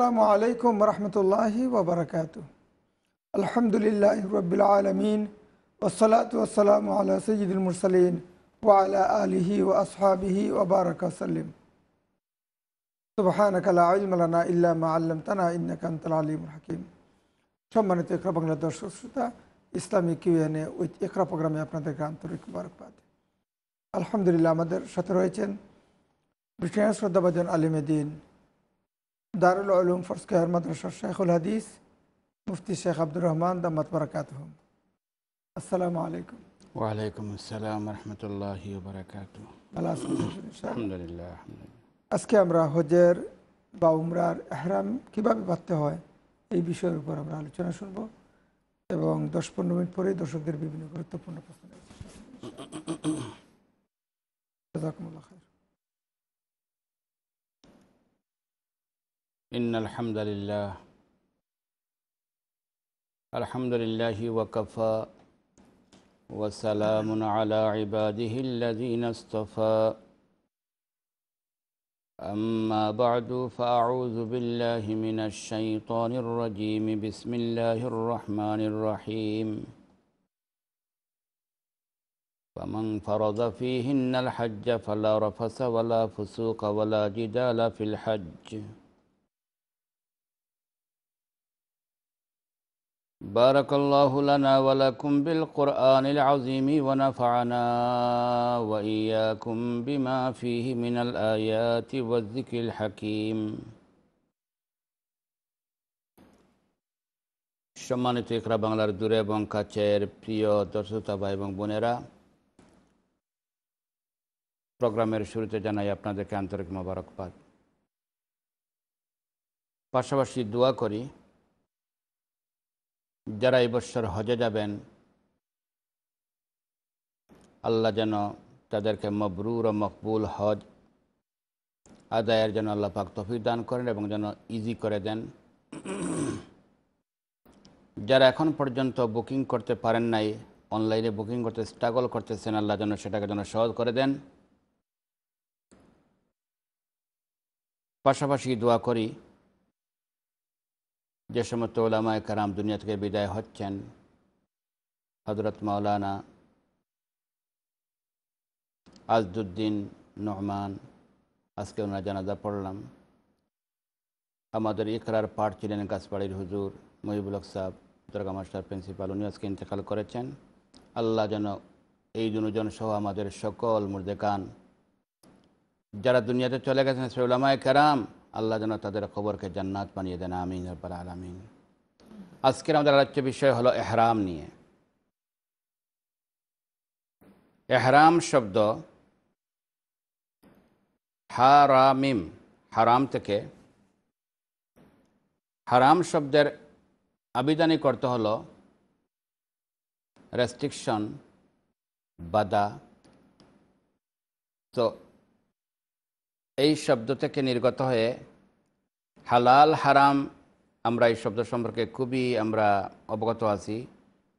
আসসালামু আলাইকুম রহমতুল্লাহি ওবরাকাত আলহামদুলিল্লাহ রবিল আলমিন ওসলাত ওসালাম আল্লাহ সঈদুল মুরসালিন ওয়ালা আলিহি ও আসহাবিহি ওবরাকাল্লিম সুবাহানকালা আলমালানা ইল্লামা আল্লাম তানা ইন্নাকান্তল আলিম হাকিম সম্মানিত একরা বাংলা দর্শক শ্রোতা ইসলামী কিউএনএ উইথ একরা প্রোগ্রামে আপনাদের আন্তরিক মুবারকবাদ আলহামদুলিল্লাহ আমাদের সাথে রয়েছেন ব্রিটেনের শ্রদ্ধাভাজন আলিমেদিন দারুল আলম ফরসকেয়ার মাদ্রাসার শেখুল হাদিস মুফতি শেখ আব্দুর রহমান দামাত বারাকাত আসসালামু আলাইকুম ওয়ালাইকুম আসসালাম রহমতুল্লাহ আলহামদুলিল্লাহ আজকে আমরা হজের বা উমরার এহরাম কীভাবে ভাবতে হয় এই বিষয়ের উপর আমরা আলোচনা শুনব এবং দশ পনেরো মিনিট পরে দর্শকদের বিভিন্ন গুরুত্বপূর্ণ প্রশ্ন إن الحمد لله الحمد لله وكفى وسلام على عباده الذين اصطفى أما بعد فأعوذ بالله من الشيطان الرجيم بسم الله الرحمن الرحيم فمن فرض فيهن الحج فلا رفس ولا فسوق ولا جدال في الحج بارك الله لنا ولكم بالقرآن العظيم ونفعنا وإياكم بما فيه من الآيات والذكر الحكيم সম্মানিত ইকরা বাংলার দূরে এবং কাছের প্রিয় দর্শকতা ভাই এবং বোনেরা প্রোগ্রামের শুরুতে জানাই আপনাদেরকে আন্তরিক মোবারকবাদ পাশাপাশি দোয়া করি যারা এবছর হজে যাবেন আল্লাহ যেন তাদেরকে মবরুর ও মকবুল হজ আদায়ের যেন আল্লাহ পাক তফিক দান করেন এবং যেন ইজি করে দেন যারা এখন পর্যন্ত বুকিং করতে পারেন নাই অনলাইনে বুকিং করতে স্ট্রাগল করতেছেন আল্লাহ যেন সেটাকে যেন সহজ করে দেন পাশাপাশি দোয়া করি যে সমস্ত ওলামায় কারাম দুনিয়া থেকে বিদায় হচ্ছেন হজরত মাওলানা আজদুদ্দিন নহমান আজকে ওনার জানাজা পড়লাম আমাদের ইকরার পাঠ ছিলেন গাছবাড়ির হুজুর মহিবুল হক সাহ দুর্গা মাস্টার প্রিন্সিপাল উনি আজকে ইন্তেকাল করেছেন আল্লাহ যেন এই দুজন সহ আমাদের সকল মুর্দেকান যারা দুনিয়াতে চলে গেছেন সে ওলামায় কারাম আল্লাহ যেন তাদের খবরকে জান্নাত বানিয়ে দেন আমিন রব্বাল আজকের আমাদের রাজ্য বিষয় হলো এহরাম নিয়ে এহরাম শব্দ হারামিম হারাম থেকে হারাম শব্দের আবিদানি করতে হল রেস্ট্রিকশন বাদা তো এই শব্দ থেকে নির্গত হয়ে হালাল হারাম আমরা এই শব্দ সম্পর্কে খুবই আমরা অবগত আছি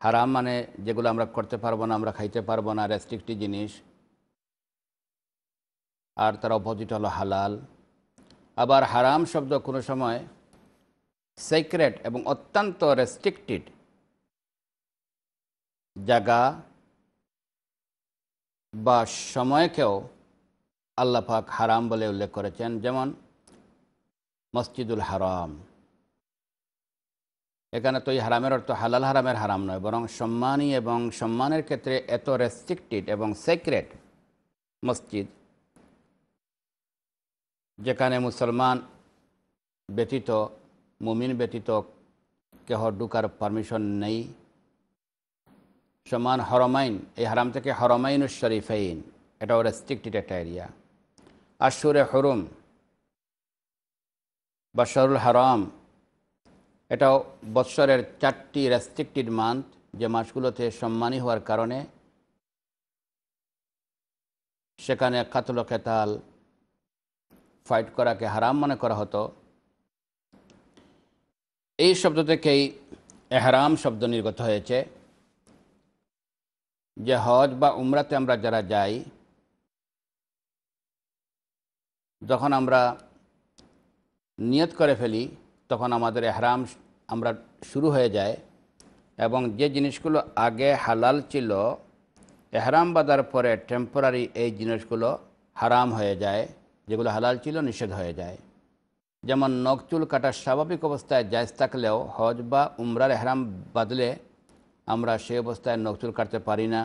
হারাম মানে যেগুলো আমরা করতে পারবো না আমরা খাইতে পারবো না রেস্ট্রিক্টি জিনিস আর তার অপোজিট হলো হালাল আবার হারাম শব্দ কোনো সময় সেক্রেট এবং অত্যন্ত রেস্ট্রিক্টেড জায়গা বা সময়কেও আল্লাহ পাক হারাম বলে উল্লেখ করেছেন যেমন মসজিদুল হারাম এখানে তো এই হারামের অর্থ হালাল হারামের হারাম নয় বরং সম্মানী এবং সম্মানের ক্ষেত্রে এত রেস্ট্রিক্টেড এবং সেক্রেট মসজিদ যেখানে মুসলমান ব্যতীত মুমিন ব্যতীত কেহ ঢুকার পারমিশন নেই সমান হরমাইন এই হারাম থেকে হরমাইন শরীফাইন এটাও রেস্ট্রিক্টেড একটা এরিয়া আশুরে হরুম বা শরুল হারাম এটাও বৎসরের চারটি রেস্ট্রিক্টেড মান্থ যে মাসগুলোতে সম্মানী হওয়ার কারণে সেখানে কাতল খেতাল ফাইট করাকে হারাম মনে করা হতো এই শব্দ থেকেই এহরাম শব্দ নির্গত হয়েছে যে হজ বা উমরাতে আমরা যারা যাই যখন আমরা নিয়ত করে ফেলি তখন আমাদের এহরাম আমরা শুরু হয়ে যায় এবং যে জিনিসগুলো আগে হালাল ছিল এহরাম বাঁধার পরে টেম্পোরারি এই জিনিসগুলো হারাম হয়ে যায় যেগুলো হালাল ছিল নিষেধ হয়ে যায় যেমন নখ চুল কাটার স্বাভাবিক অবস্থায় জায়জ থাকলেও হজ বা উমরার এহরাম বাদলে আমরা সেই অবস্থায় নখ চুল কাটতে পারি না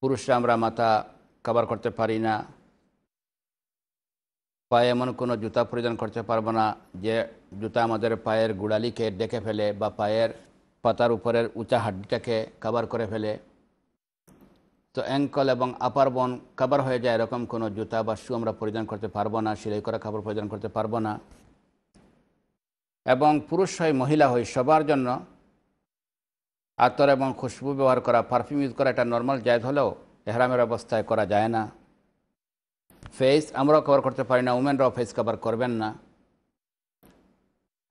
পুরুষরা আমরা মাথা কাবার করতে পারি না পায়ে এমন কোনো জুতা পরিধান করতে পারবো না যে জুতা আমাদের পায়ের গুড়ালিকে ডেকে ফেলে বা পায়ের পাতার উপরের উঁচা হাড্ডিটাকে কাবার করে ফেলে তো অ্যাঙ্কল এবং আপার বন কাবার হয়ে যায় এরকম কোনো জুতা বা শু আমরা পরিধান করতে পারবো না সেলাই করা কাপড় পরিধান করতে পারবো না এবং পুরুষ হয় মহিলা হয় সবার জন্য আতর এবং খুশবু ব্যবহার করা পারফিউম ইউজ করা এটা নর্মাল জায়দ হলেও এহরামের অবস্থায় করা যায় না ফেস আমরাও কভার করতে পারি না উমেনরাও ফেস কভার করবেন না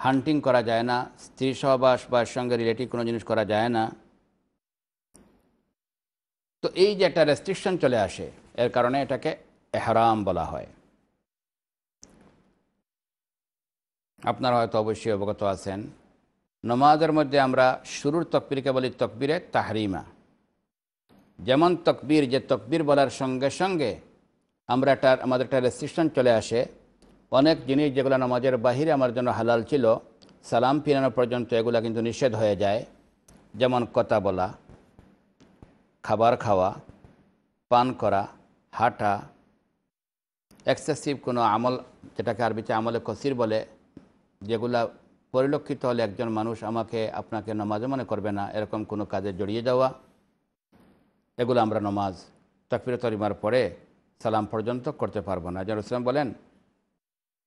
হান্টিং করা যায় না স্ত্রী সহবাস বা সঙ্গে রিলেটিভ কোনো জিনিস করা যায় না তো এই যে একটা রেস্ট্রিকশন চলে আসে এর কারণে এটাকে এহরাম বলা হয় আপনারা হয়তো অবশ্যই অবগত আছেন নমাজের মধ্যে আমরা শুরুর তকবিরকে বলি তকবিরে তাহরিমা যেমন তকবির যে তকবির বলার সঙ্গে সঙ্গে আমরা একটা আমাদের একটা রেস্ট্রিকশন চলে আসে অনেক জিনিস যেগুলো নামাজের বাহিরে আমার জন্য হালাল ছিল সালাম ফিরানো পর্যন্ত এগুলো কিন্তু নিষেধ হয়ে যায় যেমন কথা বলা খাবার খাওয়া পান করা হাঁটা এক্সেসিভ কোনো আমল যেটাকে আরবিতে আমলে কসির বলে যেগুলা পরিলক্ষিত হলে একজন মানুষ আমাকে আপনাকে নামাজও মনে করবে না এরকম কোনো কাজে জড়িয়ে যাওয়া এগুলো আমরা নমাজ তাকফিরত রিমার পরে সালাম পর্যন্ত করতে পারবো না যার ইসলাম বলেন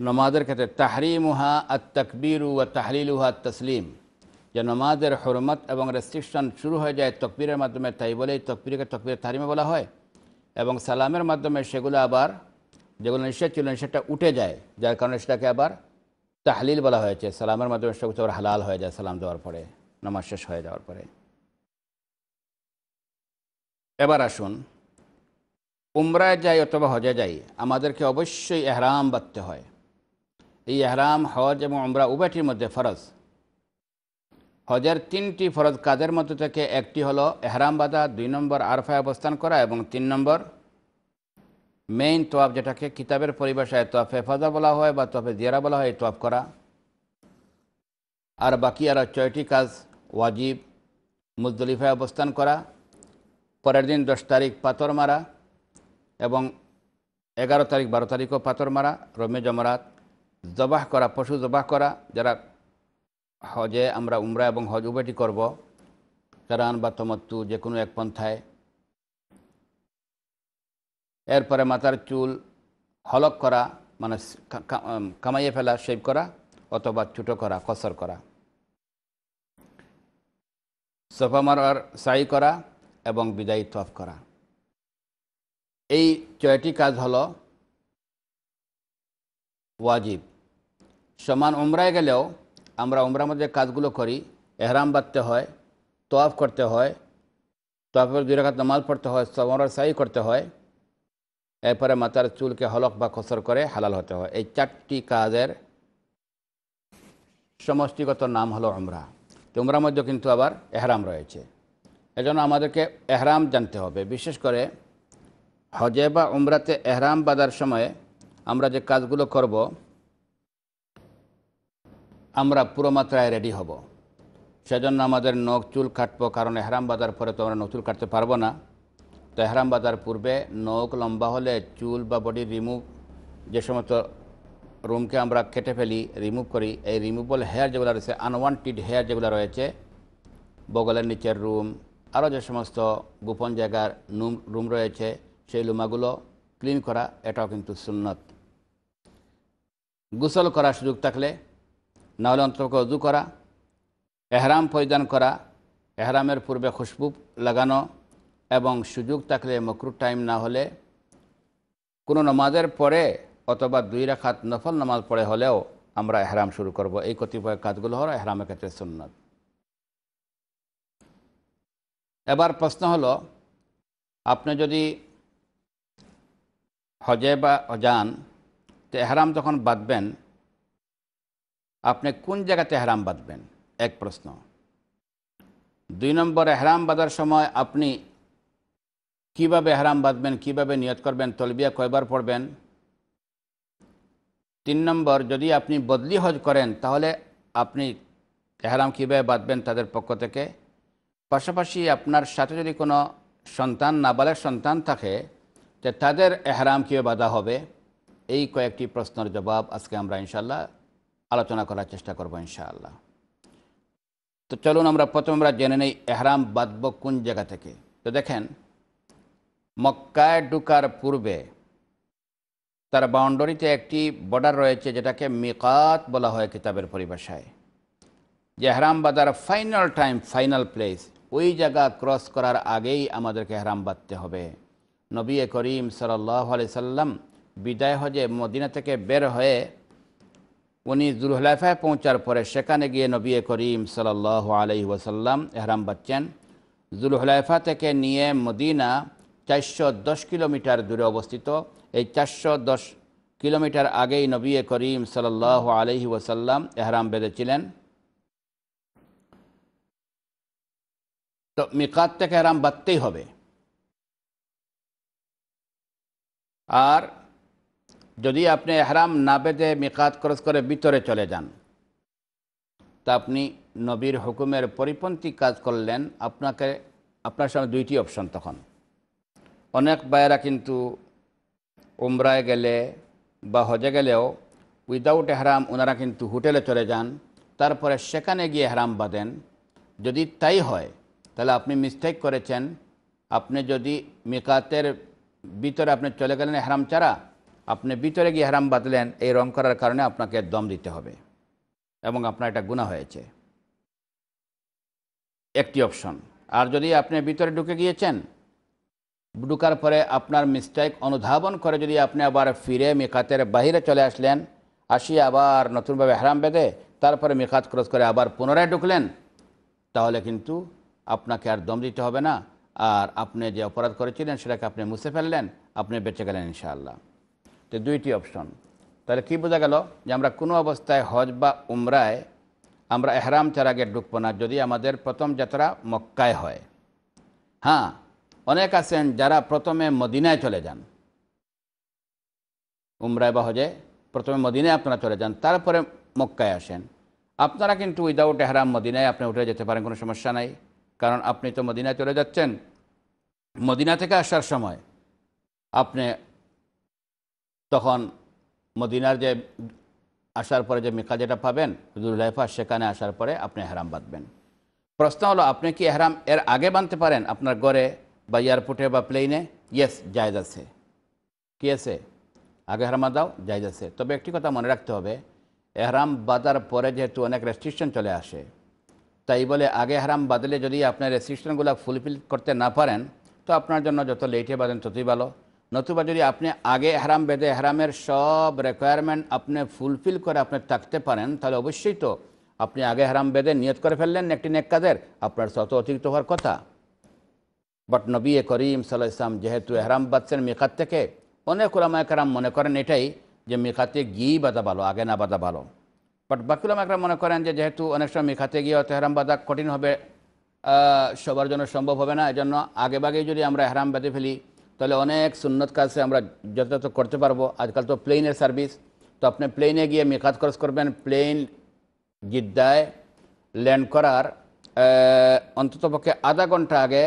নমাজের ক্ষেত্রে তাহরিমুহা আত তকবিরু ও তাহলিলুহা তসলিম যে নমাজের হরমত এবং রেস্ট্রিকশন শুরু হয়ে যায় তকবিরের মাধ্যমে তাই বলেই তকবিরকে তকবির তাহরিমে বলা হয় এবং সালামের মাধ্যমে সেগুলো আবার যেগুলো নিষেধ ছিল সেটা উঠে যায় যার কারণে সেটাকে আবার তাহলিল বলা হয়েছে সালামের মাধ্যমে সেগুলো আবার হালাল হয়ে যায় সালাম দেওয়ার পরে নমাজ শেষ হয়ে যাওয়ার পরে এবার আসুন উমরায় যাই অথবা হজে যাই আমাদেরকে অবশ্যই এহরাম বাঁধতে হয় এই এহরাম হজ এবং উমরা উভয়টির মধ্যে ফরজ হজের তিনটি ফরজ কাজের মধ্যে থেকে একটি হলো এহরাম বাঁধা দুই নম্বর আরফায় অবস্থান করা এবং তিন নম্বর মেইন তোয়াব যেটাকে কিতাবের পরিভাষায় তোয়াফ হেফাজা বলা হয় বা তোয়াফে জিয়ারা বলা হয় তোয়াফ করা আর বাকি আরও ছয়টি কাজ ওয়াজিব মুজদলিফায় অবস্থান করা পরের দিন দশ তারিখ পাথর মারা এবং এগারো তারিখ বারো তারিখও পাথর মারা রমে জমরাত জবাহ করা পশু জবাহ করা যারা হজে আমরা উমরা এবং হজ উবেটি করব কারান বা তমত্তু যে কোনো এক পন্থায় এরপরে মাথার চুল হলক করা মানে কামাইয়ে ফেলা শেভ করা অথবা ছুটো করা কসর করা সফা মারার সাই করা এবং বিদায়ী তফ করা এই ছয়টি কাজ হল ওয়াজিব সমান উমরায় গেলেও আমরা উমরার মধ্যে কাজগুলো করি এহরাম বাঁধতে হয় তোয়াফ করতে হয় তোয়াফের দুই রাখাত নামাজ পড়তে হয় সমরার সাই করতে হয় এরপরে মাথার চুলকে হলক বা খসর করে হালাল হতে হয় এই চারটি কাজের সমষ্টিগত নাম হলো উমরা তো উমরার মধ্যে কিন্তু আবার এহরাম রয়েছে এজন্য আমাদেরকে এহরাম জানতে হবে বিশেষ করে হজে বা উমরাতে এহরাম বাঁধার সময়ে আমরা যে কাজগুলো করব আমরা পুরো মাত্রায় রেডি হব সেজন্য আমাদের নখ চুল কাটবো কারণ এহরাম বাঁধার পরে তো আমরা নখ চুল কাটতে পারবো না তো এহরাম বাঁধার পূর্বে নখ লম্বা হলে চুল বা বডি রিমুভ যে সমস্ত রুমকে আমরা কেটে ফেলি রিমুভ করি এই রিমুভেল হেয়ার যেগুলো রয়েছে আনওয়ান্টেড হেয়ার যেগুলো রয়েছে বগলের নিচের রুম আরও যে সমস্ত গোপন জায়গার নুম রুম রয়েছে সেই লোমাগুলো ক্লিন করা এটাও কিন্তু সুন্নত গোসল করার সুযোগ থাকলে নাহলে অন্তর্কে অজু করা এহরাম পরিধান করা এহরামের পূর্বে খুশবু লাগানো এবং সুযোগ থাকলে মকরু টাইম না হলে কোনো নমাজের পরে অথবা দুই রাখাত নফল নামাজ পড়ে হলেও আমরা এহরাম শুরু করব এই কতিপয় কাজগুলো হলো এহরামের ক্ষেত্রে সুন্নত এবার প্রশ্ন হলো আপনি যদি হজে বা অজান তেহরাম যখন বাঁধবেন আপনি কোন জায়গা তেহরাম বাঁধবেন এক প্রশ্ন দুই নম্বর এহরাম বাঁধার সময় আপনি কিভাবে এহরাম বাঁধবেন কিভাবে নিয়ত করবেন তলবিয়া কয়বার পড়বেন তিন নম্বর যদি আপনি বদলি হজ করেন তাহলে আপনি এহরাম কীভাবে বাঁধবেন তাদের পক্ষ থেকে পাশাপাশি আপনার সাথে যদি কোনো সন্তান নাবালের সন্তান থাকে যে তাদের এহরাম কীভাবে বাধা হবে এই কয়েকটি প্রশ্নের জবাব আজকে আমরা ইনশাল্লাহ আলোচনা করার চেষ্টা করব ইনশাআল্লাহ তো চলুন আমরা প্রথম আমরা জেনে নেই এহরাম বাঁধব কোন জায়গা থেকে তো দেখেন মক্কায় ঢুকার পূর্বে তার বাউন্ডারিতে একটি বর্ডার রয়েছে যেটাকে মিকাত বলা হয় কিতাবের পরিভাষায় যে এহরাম বাঁধার ফাইনাল টাইম ফাইনাল প্লেস ওই জায়গা ক্রস করার আগেই আমাদেরকে হেরাম বাঁধতে হবে নবী করিম সাল্লি সাল্লাম বিদায় হজে মদিনা থেকে বের হয়ে উনি জুলহলাইফায় পৌঁছার পরে সেখানে গিয়ে নবী করিম সাল আলি ওসাল্লাম এহরাম বাচ্চেন জুলহলাইফা থেকে নিয়ে মদিনা চারশো দশ কিলোমিটার দূরে অবস্থিত এই চারশো দশ কিলোমিটার আগেই নবী করিম সাল আলি ওসাল্লাম এহরাম বেঁধেছিলেন তো মিকাত থেকে এহরাম বাঁধতেই হবে আর যদি আপনি এহরাম না বেঁধে মিকাত ক্রস করে ভিতরে চলে যান তা আপনি নবীর হুকুমের পরিপন্থী কাজ করলেন আপনাকে আপনার সামনে দুইটি অপশন তখন অনেক বায়রা কিন্তু উমরায় গেলে বা হজে গেলেও উইদাউট এহরাম ওনারা কিন্তু হোটেলে চলে যান তারপরে সেখানে গিয়ে এহরাম বাঁধেন যদি তাই হয় তাহলে আপনি মিস্টেক করেছেন আপনি যদি মিকাতের ভিতরে আপনি চলে গেলেন হেরাম ছাড়া আপনি ভিতরে গিয়ে হেরাম বাঁধলেন এই রং করার কারণে আপনাকে দম দিতে হবে এবং আপনার এটা গুণা হয়েছে একটি অপশন আর যদি আপনি ভিতরে ঢুকে গিয়েছেন ঢুকার পরে আপনার মিস্টেক অনুধাবন করে যদি আপনি আবার ফিরে মেকাতের বাহিরে চলে আসলেন আসিয়ে আবার নতুনভাবে হারাম বেঁধে তারপরে মেকাত ক্রস করে আবার পুনরায় ঢুকলেন তাহলে কিন্তু আপনাকে আর দম দিতে হবে না আর আপনি যে অপরাধ করেছিলেন সেটাকে আপনি মুছে ফেললেন আপনি বেঁচে গেলেন ইনশাআল্লাহ তো দুইটি অপশন তাহলে কি বোঝা গেল যে আমরা কোনো অবস্থায় হজ বা উমরায় আমরা এহরাম চারাগে ঢুকবো না যদি আমাদের প্রথম যাত্রা মক্কায় হয় হ্যাঁ অনেক আছেন যারা প্রথমে মদিনায় চলে যান উমরায় বা হজে প্রথমে মদিনায় আপনারা চলে যান তারপরে মক্কায় আসেন আপনারা কিন্তু উইদাউট এহরাম মদিনায় আপনি উঠে যেতে পারেন কোনো সমস্যা নাই কারণ আপনি তো মদিনায় চলে যাচ্ছেন মদিনা থেকে আসার সময় আপনি তখন মদিনার যে আসার পরে যে মিকা যেটা পাবেন দুলাইফা সেখানে আসার পরে আপনি হেরাম বাঁধবেন প্রশ্ন হলো আপনি কি হেরাম এর আগে বাঁধতে পারেন আপনার ঘরে বা এয়ারপোর্টে বা প্লেনে ইয়েস জায়জ আছে কী আছে আগে হেরাম বাঁধাও জায়জ আছে তবে একটি কথা মনে রাখতে হবে এহরাম বাঁধার পরে যেহেতু অনেক রেস্ট্রিকশন চলে আসে তাই বলে আগে হারাম বাদলে যদি আপনার রেস্ট্রিকশনগুলো ফুলফিল করতে না পারেন তো আপনার জন্য যত লেটে বাঁধেন ততই ভালো নতুবা যদি আপনি আগে হারাম বেঁধে হারামের সব রেকোয়ারমেন্ট আপনি ফুলফিল করে আপনি থাকতে পারেন তাহলে অবশ্যই তো আপনি আগে হারাম বেঁধে নিয়ত করে ফেললেন একটি নেক আপনার শত অতিরিক্ত হওয়ার কথা বাট নবী করিম সাল্লাহ ইসলাম যেহেতু হারাম বাঁধছেন মেকাত থেকে অনেক ওলামায় কারাম মনে করেন এটাই যে মেকাতে গিয়েই বাঁধা ভালো আগে না বাঁধা ভালো বাট বাকুলাম একরা মনে করেন যে যেহেতু অনেক সময় মেখাতে গিয়ে হেরাম বাঁধা কঠিন হবে সবার জন্য সম্ভব হবে না এজন্য আগে বাগেই যদি আমরা হেরাম বেঁধে ফেলি তাহলে অনেক সুন্নত কাজে আমরা যথাযথ করতে পারবো আজকাল তো প্লেনের সার্ভিস তো আপনি প্লেনে গিয়ে মেখাত খরচ করবেন প্লেন জিদ্দায় ল্যান্ড করার অন্ততপক্ষে আধা ঘন্টা আগে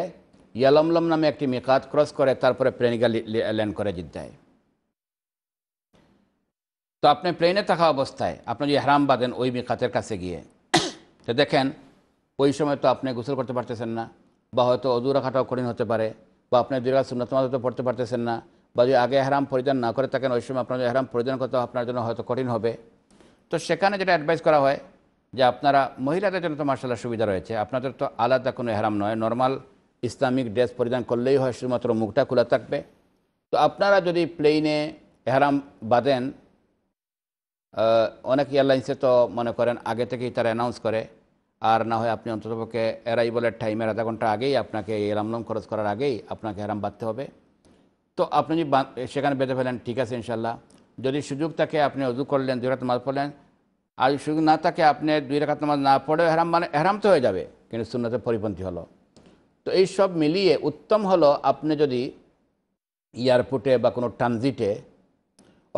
ইয়ালমলম নামে একটি মেকাত ক্রস করে তারপরে প্লেনিকা ল্যান্ড করে জিদ্দায় তো আপনি প্লেনে থাকা অবস্থায় আপনি যদি হারাম বাঁধেন ওই মিকাতের কাছে গিয়ে তো দেখেন ওই সময় তো আপনি গোসল করতে পারতেছেন না বা হয়তো অদূর রাখাটাও কঠিন হতে পারে বা আপনি দুর্গা সুন্নতমাজ হয়তো পড়তে পারতেছেন না বা যদি আগে হারাম পরিধান না করে থাকেন ওই সময় আপনার যদি হারাম পরিধান করতে আপনার জন্য হয়তো কঠিন হবে তো সেখানে যেটা অ্যাডভাইস করা হয় যে আপনারা মহিলাদের জন্য তো মার্শাল্লাহ সুবিধা রয়েছে আপনাদের তো আলাদা কোনো হারাম নয় নর্মাল ইসলামিক ড্রেস পরিধান করলেই হয় শুধুমাত্র মুখটা খোলা থাকবে তো আপনারা যদি প্লেনে হেরাম বাঁধেন অনেক এয়ারলাইন্সে তো মনে করেন আগে থেকেই তারা অ্যানাউন্স করে আর না হয় আপনি অন্ততপক্ষে অ্যারাইভালের টাইমের আধা ঘন্টা আগেই আপনাকে এলামলম খরচ করার আগেই আপনাকে হেরাম বাঁধতে হবে তো আপনি যদি সেখানে বেঁধে ফেলেন ঠিক আছে ইনশাল্লাহ যদি সুযোগ থাকে আপনি অজু করলেন দুই রাত মাছ পড়লেন আর সুযোগ না থাকে আপনি দুই রাখাত মাছ না পড়েও হেরাম মানে হেরাম তো হয়ে যাবে কিন্তু শূন্যতে পরিপন্থী হলো তো এই সব মিলিয়ে উত্তম হলো আপনি যদি এয়ারপোর্টে বা কোনো ট্রানজিটে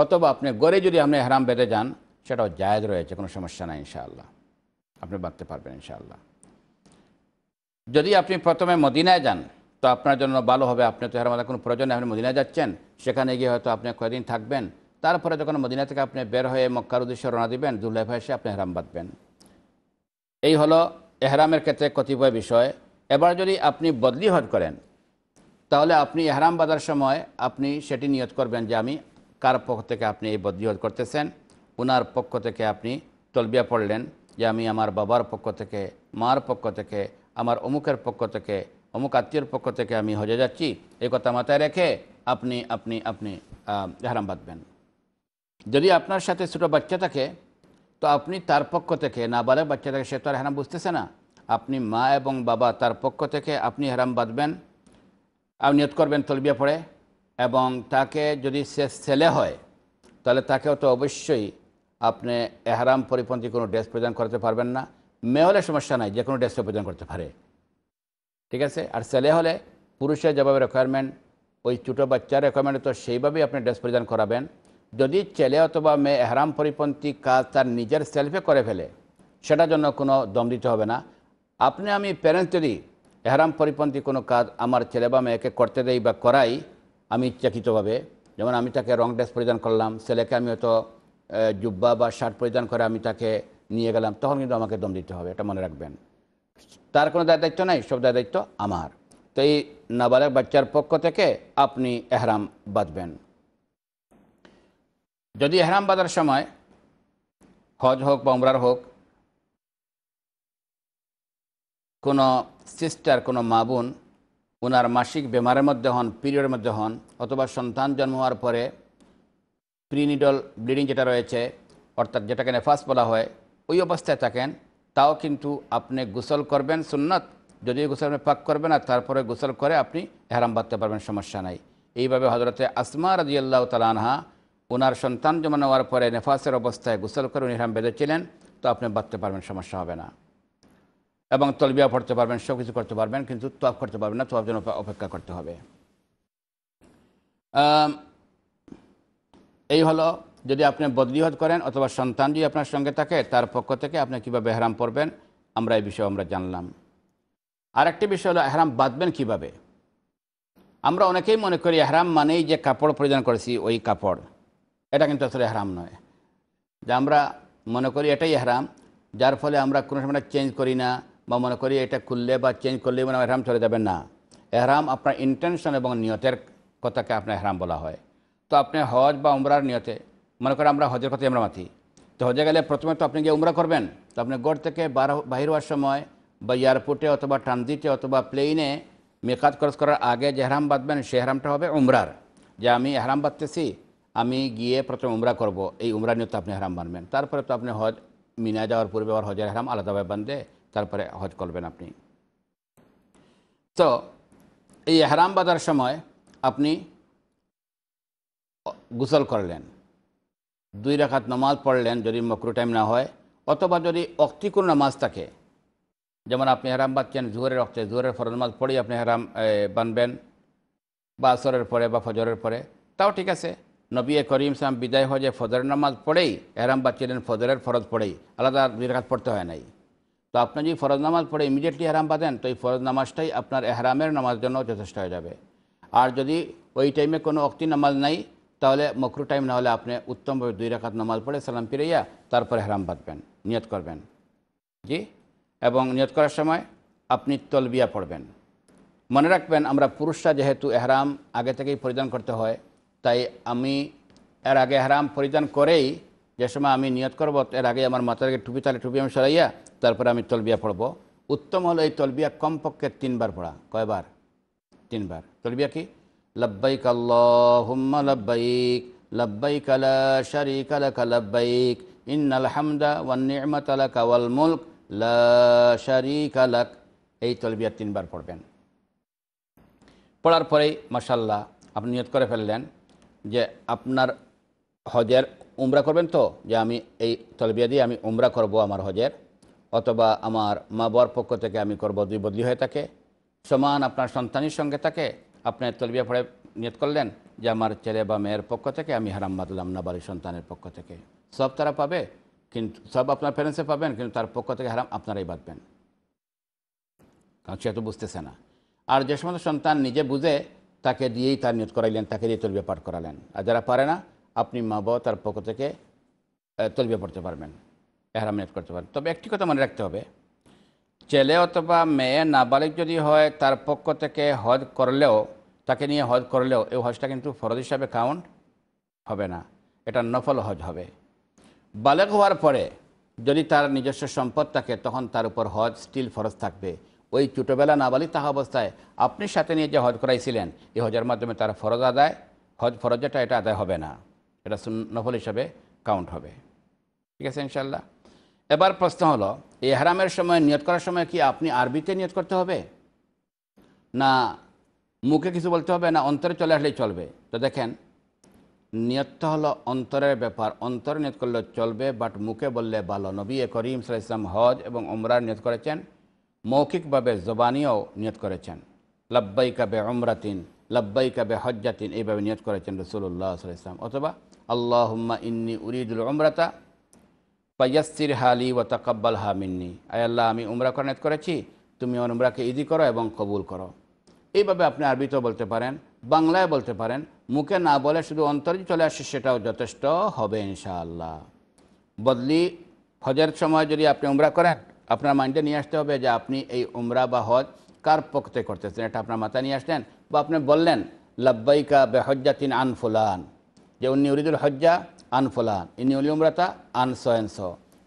অথবা আপনি গড়ে যদি আপনি হারাম বেঁধে যান সেটাও জায়জ রয়েছে কোনো সমস্যা নাই ইনশাআল্লাহ আপনি বাঁধতে পারবেন ইনশাআল্লাহ যদি আপনি প্রথমে মদিনায় যান তো আপনার জন্য ভালো হবে আপনি তো হেরামাদার কোনো প্রয়োজন আপনি মদিনায় যাচ্ছেন সেখানে গিয়ে হয়তো আপনি কয়েকদিন থাকবেন তারপরে যখন মদিনা থেকে আপনি বের হয়ে মক্কার উদ্দেশ্যে রওনা দিবেন দুল্লাইফা এসে আপনি হেরাম বাঁধবেন এই হলো এহরামের ক্ষেত্রে কতিপয় বিষয় এবার যদি আপনি বদলি হজ করেন তাহলে আপনি এহরাম বাঁধার সময় আপনি সেটি নিয়োগ করবেন যে আমি কার পক্ষ থেকে আপনি এই বদিহত করতেছেন ওনার পক্ষ থেকে আপনি তলবিয়া পড়লেন যে আমি আমার বাবার পক্ষ থেকে মার পক্ষ থেকে আমার অমুকের পক্ষ থেকে অমুক আত্মীয়র পক্ষ থেকে আমি হজে যাচ্ছি এই কথা মাথায় রেখে আপনি আপনি আপনি হারাম বাঁধবেন যদি আপনার সাথে ছোটো বাচ্চা থাকে তো আপনি তার পক্ষ থেকে না বালে বাচ্চা থাকে সে তো আর হারাম বুঝতেছে না আপনি মা এবং বাবা তার পক্ষ থেকে আপনি হারাম বাঁধবেন আপনি নিয়ত করবেন তলবিয়া পড়ে এবং তাকে যদি সে ছেলে হয় তাহলে তাকেও তো অবশ্যই আপনি এহারাম পরিপন্থী কোনো ড্রেস প্রদান করতে পারবেন না মেয়ে হলে সমস্যা নাই যে কোনো ড্রেস প্রদান করতে পারে ঠিক আছে আর ছেলে হলে পুরুষের যেভাবে রিকোয়ারমেন্ট ওই ছোটো বাচ্চার রিকোয়ারমেন্ট তো সেইভাবেই আপনি ড্রেস পরিধান করাবেন যদি ছেলে অথবা মেয়ে এহরাম পরিপন্থী কাজ তার নিজের সেলফে করে ফেলে সেটার জন্য কোনো দম দিতে হবে না আপনি আমি প্যারেন্টস যদি এহরাম পরিপন্থী কোনো কাজ আমার ছেলে বা মেয়েকে করতে দেই বা করাই আমি ইচ্ছাকৃতভাবে যেমন আমি তাকে রং ড্রেস পরিধান করলাম ছেলেকে আমি হয়তো জুব্বা বা শার্ট পরিধান করে আমি তাকে নিয়ে গেলাম তখন কিন্তু আমাকে দম দিতে হবে এটা মনে রাখবেন তার কোনো দায় দায়িত্ব নাই সব দায় দায়িত্ব আমার তো এই নাবালক বাচ্চার পক্ষ থেকে আপনি এহরাম বাঁধবেন যদি এহরাম বাঁধার সময় হজ হোক বা উমরার হোক কোনো সিস্টার কোনো মা বোন ওনার মাসিক বেমারের মধ্যে হন পিরিয়ডের মধ্যে হন অথবা সন্তান জন্ম হওয়ার পরে প্রিনিডল ব্লিডিং যেটা রয়েছে অর্থাৎ যেটাকে নেফাস বলা হয় ওই অবস্থায় থাকেন তাও কিন্তু আপনি গোসল করবেন সুন্নাত যদি গোসল পাক করবেন আর তারপরে গোসল করে আপনি হেরাম বাঁধতে পারবেন সমস্যা নাই এইভাবে হজরতে আসমা রাজিয়াল্লাহ তালানহা ওনার সন্তান জমা নেওয়ার পরে নেফাসের অবস্থায় গোসল করে উনি হেরাম বেঁধেছিলেন তো আপনি বাঁধতে পারবেন সমস্যা হবে না এবং তলবিয়া পড়তে পারবেন সব কিছু করতে পারবেন কিন্তু তোয়াফ করতে পারবেন না তোয়াফ জন্য অপেক্ষা করতে হবে এই হলো যদি আপনি বদলিহত করেন অথবা সন্তান যদি আপনার সঙ্গে থাকে তার পক্ষ থেকে আপনি কীভাবে হেরাম পড়বেন আমরা এই বিষয়ে আমরা জানলাম আর একটি বিষয় হলো হেরাম বাঁধবেন কীভাবে আমরা অনেকেই মনে করি হেরাম মানেই যে কাপড় পরিধান করেছি ওই কাপড় এটা কিন্তু আসলে হেরাম নয় যে আমরা মনে করি এটাই হেরাম যার ফলে আমরা কোনো সময় চেঞ্জ করি না বা মনে করি এটা খুললে বা চেঞ্জ করলে মানে এহরাম চলে যাবেন না এহরাম আপনার ইন্টেনশন এবং নিয়তের কথাকে আপনার এহরাম বলা হয় তো আপনি হজ বা উমরার নিয়তে মনে করেন আমরা হজের কথা আমরা মাথি তো হজে গেলে প্রথমে তো আপনি গিয়ে উমরা করবেন তো আপনি গড় থেকে বাহির হওয়ার সময় বা এয়ারপোর্টে অথবা ট্রানজিটে অথবা প্লেনে মেকাত খরচ করার আগে যে হেরাম বাঁধবেন সে হেরামটা হবে উমরার যে আমি হেরাম বাঁধতেছি আমি গিয়ে প্রথমে উমরা করব এই উমরা নিয়ে তো আপনি হেরাম বাঁধবেন তারপরে তো আপনি হজ মিনা যাওয়ার পূর্বে আবার হজের হেরাম আলাদাভাবে বাঁধে তারপরে হজ করবেন আপনি তো এই হারাম বাঁধার সময় আপনি গোসল করলেন দুই রাখাত নামাজ পড়লেন যদি মকরু টাইম না হয় অথবা যদি অক্তি নামাজ থাকে যেমন আপনি হারাম বাঁধছেন জোহরের অক্তে জোহরের ফর নামাজ পড়েই আপনি হারাম বানবেন বা আসরের পরে বা ফজরের পরে তাও ঠিক আছে নবী করিম সাম বিদায় যে ফজরের নামাজ পড়েই এহরাম বাঁচিলেন ফজরের ফরজ পড়েই আলাদা দুই রাখাত পড়তে হয় নাই তো আপনি যদি ফরজ নামাজ পড়ে ইমিডিয়েটলি এহরাম বাঁধেন তো এই ফরজ নামাজটাই আপনার এহরামের নামাজ জন্য যথেষ্ট হয়ে যাবে আর যদি ওই টাইমে কোনো অক্তি নামাজ নাই তাহলে মকরু টাইম না হলে আপনি উত্তমভাবে দুই রাখাত নামাজ পড়ে সালাম ফিরাইয়া তারপর হেরাম বাঁধবেন নিয়ত করবেন জি এবং নিয়ত করার সময় আপনি তলবিয়া পড়বেন মনে রাখবেন আমরা পুরুষরা যেহেতু এহরাম আগে থেকেই পরিধান করতে হয় তাই আমি এর আগে এহরাম পরিধান করেই যে সময় আমি নিয়ত করবো এর আগে আমার মাথার আগে টুপি তালে টুপি আমি সরাইয়া তারপরে আমি তলবিয়া পড়ব উত্তম হলো এই তলবিয়া কমপক্ষে তিনবার পড়া কয়বার তিনবার তলবিয়া কি লব্বাইক কাল লব্বাইক লব্বাইক লা শারীকা লাকা লব্বাইক ইন্নাল হামদা ওয়ান নি'মাতা ওয়াল মুলক লা শারীকা এই তলবিয়া তিনবার পড়বেন পড়ার পরেই মাসাল্লাহ আপনি নিয়ত করে ফেললেন যে আপনার হজের উমরা করবেন তো যে আমি এই তলবিয়া দিয়ে আমি উমরা করব আমার হজের অথবা আমার মা বাবার পক্ষ থেকে আমি করব দুই বদলি হয়ে থাকে সমান আপনার সন্তানের সঙ্গে থাকে আপনি তলবিয়া পড়ে নিয়ত করলেন যে আমার ছেলে বা মেয়ের পক্ষ থেকে আমি হারাম বাদলাম না বাড়ির সন্তানের পক্ষ থেকে সব তারা পাবে কিন্তু সব আপনার প্যারেন্টসে পাবেন কিন্তু তার পক্ষ থেকে হারাম আপনারাই বাঁধবেন কারণ সে তো বুঝতেছে না আর যে সমস্ত সন্তান নিজে বুঝে তাকে দিয়েই তার নিয়ত করাইলেন তাকে দিয়ে তলবিয়া পাঠ করালেন আর যারা পারে না আপনি মা বাবা তার পক্ষ থেকে তলবিয়া পড়তে পারবেন এহরামিনেট করতে পারে তবে একটি কথা মনে রাখতে হবে ছেলে অথবা মেয়ে নাবালিক যদি হয় তার পক্ষ থেকে হজ করলেও তাকে নিয়ে হজ করলেও এই হজটা কিন্তু ফরজ হিসাবে কাউন্ট হবে না এটা নফল হজ হবে বালেক হওয়ার পরে যদি তার নিজস্ব সম্পদ থাকে তখন তার উপর হজ স্টিল ফরজ থাকবে ওই ছোটোবেলা নাবালিক থাকা অবস্থায় আপনি সাথে নিয়ে যে হজ করাইছিলেন এই হজের মাধ্যমে তার ফরজ আদায় হজ যেটা এটা আদায় হবে না এটা নফল হিসাবে কাউন্ট হবে ঠিক আছে ইনশাল্লাহ এবার প্রশ্ন হলো এই হারামের সময় নিয়ত করার সময় কি আপনি আরবিতে নিয়ত করতে হবে না মুখে কিছু বলতে হবে না অন্তরে চলে আসলেই চলবে তো দেখেন নিয়ত হলো অন্তরের ব্যাপার অন্তরে নিয়ত করলে চলবে বাট মুখে বললে ভালো নবী এ করিম ইসলাম হজ এবং উমরার নিয়ত করেছেন মৌখিকভাবে জবানিও নিয়ত করেছেন লব্বাই কাবে অমরাতিন লব্বাই কাবে হজ্জাতিন এইভাবে নিয়ত করেছেন রসুল্লাহ ইসলাম অথবা আল্লাহ ইন্নি উরিদুল অমরাতা পাইয়াসির হালি ওয়া তাকাব্বাল হা মিন্নি আয় আল্লাহ আমি উমরা কানেক্ট করেছি তুমি আমার উমরাকে ইদি করো এবং কবুল করো এইভাবে আপনি আরবিতেও বলতে পারেন বাংলায় বলতে পারেন মুখে না বলে শুধু অন্তরে চলে আসে সেটাও যথেষ্ট হবে ইনশাআল্লাহ বদলি হজের সময় যদি আপনি উমরা করেন আপনার মাইন্ডে নিয়ে আসতে হবে যে আপনি এই উমরা বা হজ কার পক্ষতে করতেছেন এটা আপনার মাথায় নিয়ে আসলেন বা আপনি বললেন লাব্বাইকা বেহজ্জাতিন আন যে উনি উরিদুল হজ্জা আনফলান ইনি অলি উমরাতা আন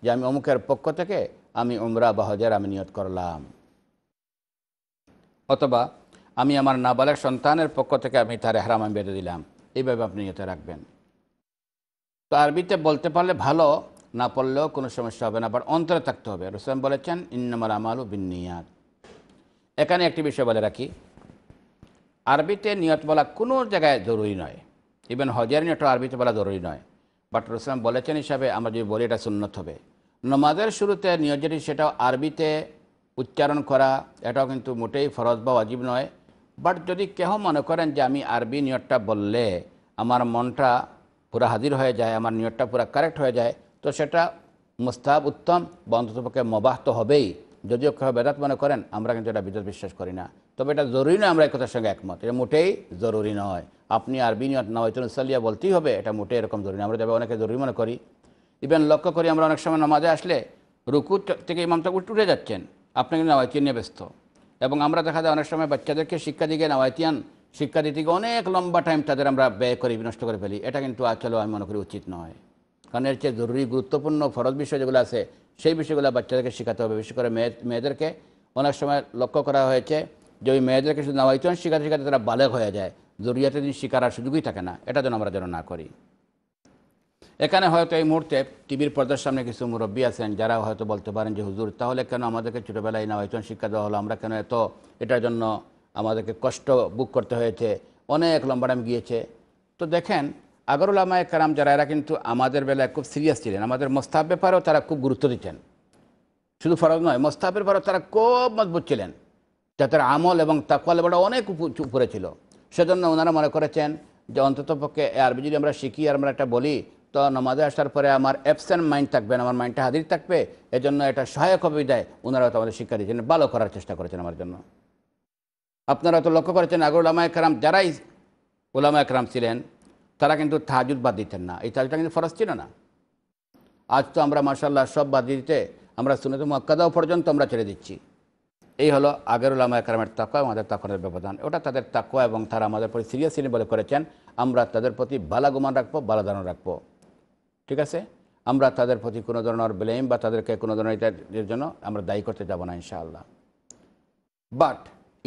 যে আমি অমুকের পক্ষ থেকে আমি উমরা বা হজের আমি নিয়ত করলাম অথবা আমি আমার নাবালক সন্তানের পক্ষ থেকে আমি তার হারাম আমি বেঁধে দিলাম এইভাবে আপনি নিয়তে রাখবেন তো আরবিতে বলতে পারলে ভালো না পড়লেও কোনো সমস্যা হবে না আবার অন্তরে থাকতে হবে রসলাম বলেছেন ইন্নামাল আমালু বিনিয়াত এখানে একটি বিষয় বলে রাখি আরবিতে নিয়ত বলা কোনো জায়গায় জরুরি নয় ইভেন হজের নিয়ত আরবিতে বলা জরুরি নয় বাট রসলাম বলেছেন হিসাবে আমরা যদি বলি এটা সুন্নত হবে নমাজের শুরুতে নিয়োজিত সেটাও আরবিতে উচ্চারণ করা এটাও কিন্তু মোটেই ফরজ বা অজীব নয় বাট যদি কেহ মনে করেন যে আমি আরবি নিয়োগটা বললে আমার মনটা পুরা হাজির হয়ে যায় আমার নিয়োগটা পুরা কারেক্ট হয়ে যায় তো সেটা মুস্তাব উত্তম বন্ধুত্বপক্ষে মবাহ তো হবেই যদিও কেউ বেদাত মনে করেন আমরা কিন্তু এটা বিদ্যুৎ বিশ্বাস করি না তবে এটা জরুরি নয় আমরা একথার সঙ্গে একমত এটা মোটেই জরুরি নয় আপনি আরবি নিয়ত নাওয়াইতুল সালিয়া বলতেই হবে এটা মোটেই এরকম জরুরি আমরা যাবে অনেকে জরুরি মনে করি ইভেন লক্ষ্য করি আমরা অনেক সময় নামাজে আসলে রুকু থেকে ইমাম তো উঠে যাচ্ছেন আপনি কিন্তু নাওয়াইতি নিয়ে ব্যস্ত এবং আমরা দেখা যায় অনেক সময় বাচ্চাদেরকে শিক্ষা দিকে নাওয়াইতিয়ান শিক্ষা দিতে অনেক লম্বা টাইম তাদের আমরা ব্যয় করি নষ্ট করে ফেলি এটা কিন্তু আচলেও আমি মনে করি উচিত নয় কারণ এর চেয়ে জরুরি গুরুত্বপূর্ণ ফরজ বিষয় যেগুলো আছে সেই বিষয়গুলো বাচ্চাদেরকে শেখাতে হবে বিশেষ করে মেয়ে মেয়েদেরকে অনেক সময় লক্ষ্য করা হয়েছে যে ওই মেয়েদেরকে শুধু নবায়িতন শিকারের শিকারে তারা বালেগ হয়ে যায় জরুরিয়াতে দিন শিকার আর সুযোগই থাকে না এটা যেন আমরা যেন না করি এখানে হয়তো এই মুহূর্তে টিভির পর্দার সামনে কিছু মুরব্বী আছেন যারা হয়তো বলতে পারেন যে হুজুর তাহলে কেন আমাদেরকে ছোটোবেলায় নবায়তন শিক্ষা দেওয়া হলো আমরা কেন এত এটার জন্য আমাদেরকে কষ্ট বুক করতে হয়েছে অনেক লম্বাডাম গিয়েছে তো দেখেন আগরুল আমায় কারাম যারা এরা কিন্তু আমাদের বেলায় খুব সিরিয়াস ছিলেন আমাদের মোস্তাব ব্যাপারেও তারা খুব গুরুত্ব দিতেন শুধু ফরজ নয় মোস্তাবের ব্যাপারেও তারা খুব মজবুত ছিলেন যাদের আমল এবং তাকুয়া লেভেলটা অনেক উপরে ছিল সেজন্য ওনারা মনে করেছেন যে অন্ততপক্ষে আরবি যদি আমরা শিখি আর আমরা একটা বলি তো নমাজে আসার পরে আমার অ্যাবসেন্ট মাইন্ড থাকবে না আমার মাইন্ডটা হাজির থাকবে এজন্য এটা সহায়ক হবে দেয় ওনারা তো আমাদের শিক্ষা দিয়েছেন ভালো করার চেষ্টা করেছেন আমার জন্য আপনারা তো লক্ষ্য করেছেন আগর ওলামা একরাম যারাই উলামা একরাম ছিলেন তারা কিন্তু তাহাজুদ বাদ দিতেন না এই তাহাজুদটা কিন্তু ফরজ ছিল না আজ তো আমরা মার্শাল্লাহ সব বাদ দিতে আমরা শুনে তো মক্কাদাও পর্যন্ত আমরা ছেড়ে দিচ্ছি এই হলো আগের উলামা একরামের তাকুয়া এবং আমাদের তাকুনের ব্যবধান ওটা তাদের তাকুয়া এবং তারা আমাদের প্রতি সিরিয়াসলি বলে করেছেন আমরা তাদের প্রতি বালা গুমান রাখবো বালা রাখবো ঠিক আছে আমরা তাদের প্রতি কোনো ধরনের ব্লেম বা তাদেরকে কোনো ধরনের জন্য আমরা দায়ী করতে যাব না ইনশাআল্লাহ বাট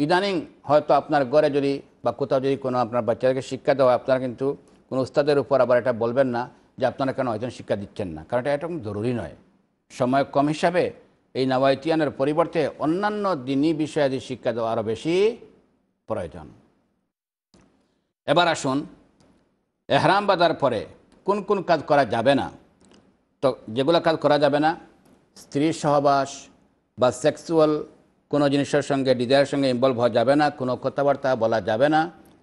ইদানিং হয়তো আপনার ঘরে যদি বা কোথাও যদি কোনো আপনার বাচ্চাদেরকে শিক্ষা দেওয়া হয় আপনারা কিন্তু কোনো উস্তাদের উপর আবার এটা বলবেন না যে আপনারা কেন হয়তো শিক্ষা দিচ্ছেন না কারণ এটা এরকম জরুরি নয় সময় কম হিসাবে এই নাওয়াইতিয়ানের পরিবর্তে অন্যান্য দিনী বিষয়াদি শিক্ষা দেওয়া আরও বেশি প্রয়োজন এবার আসুন এহরাম বাজার পরে কোন কোন কাজ করা যাবে না তো যেগুলো কাজ করা যাবে না স্ত্রীর সহবাস বা সেক্সুয়াল কোনো জিনিসের সঙ্গে ডিজায়ের সঙ্গে ইনভলভ হওয়া যাবে না কোনো কথাবার্তা বলা যাবে না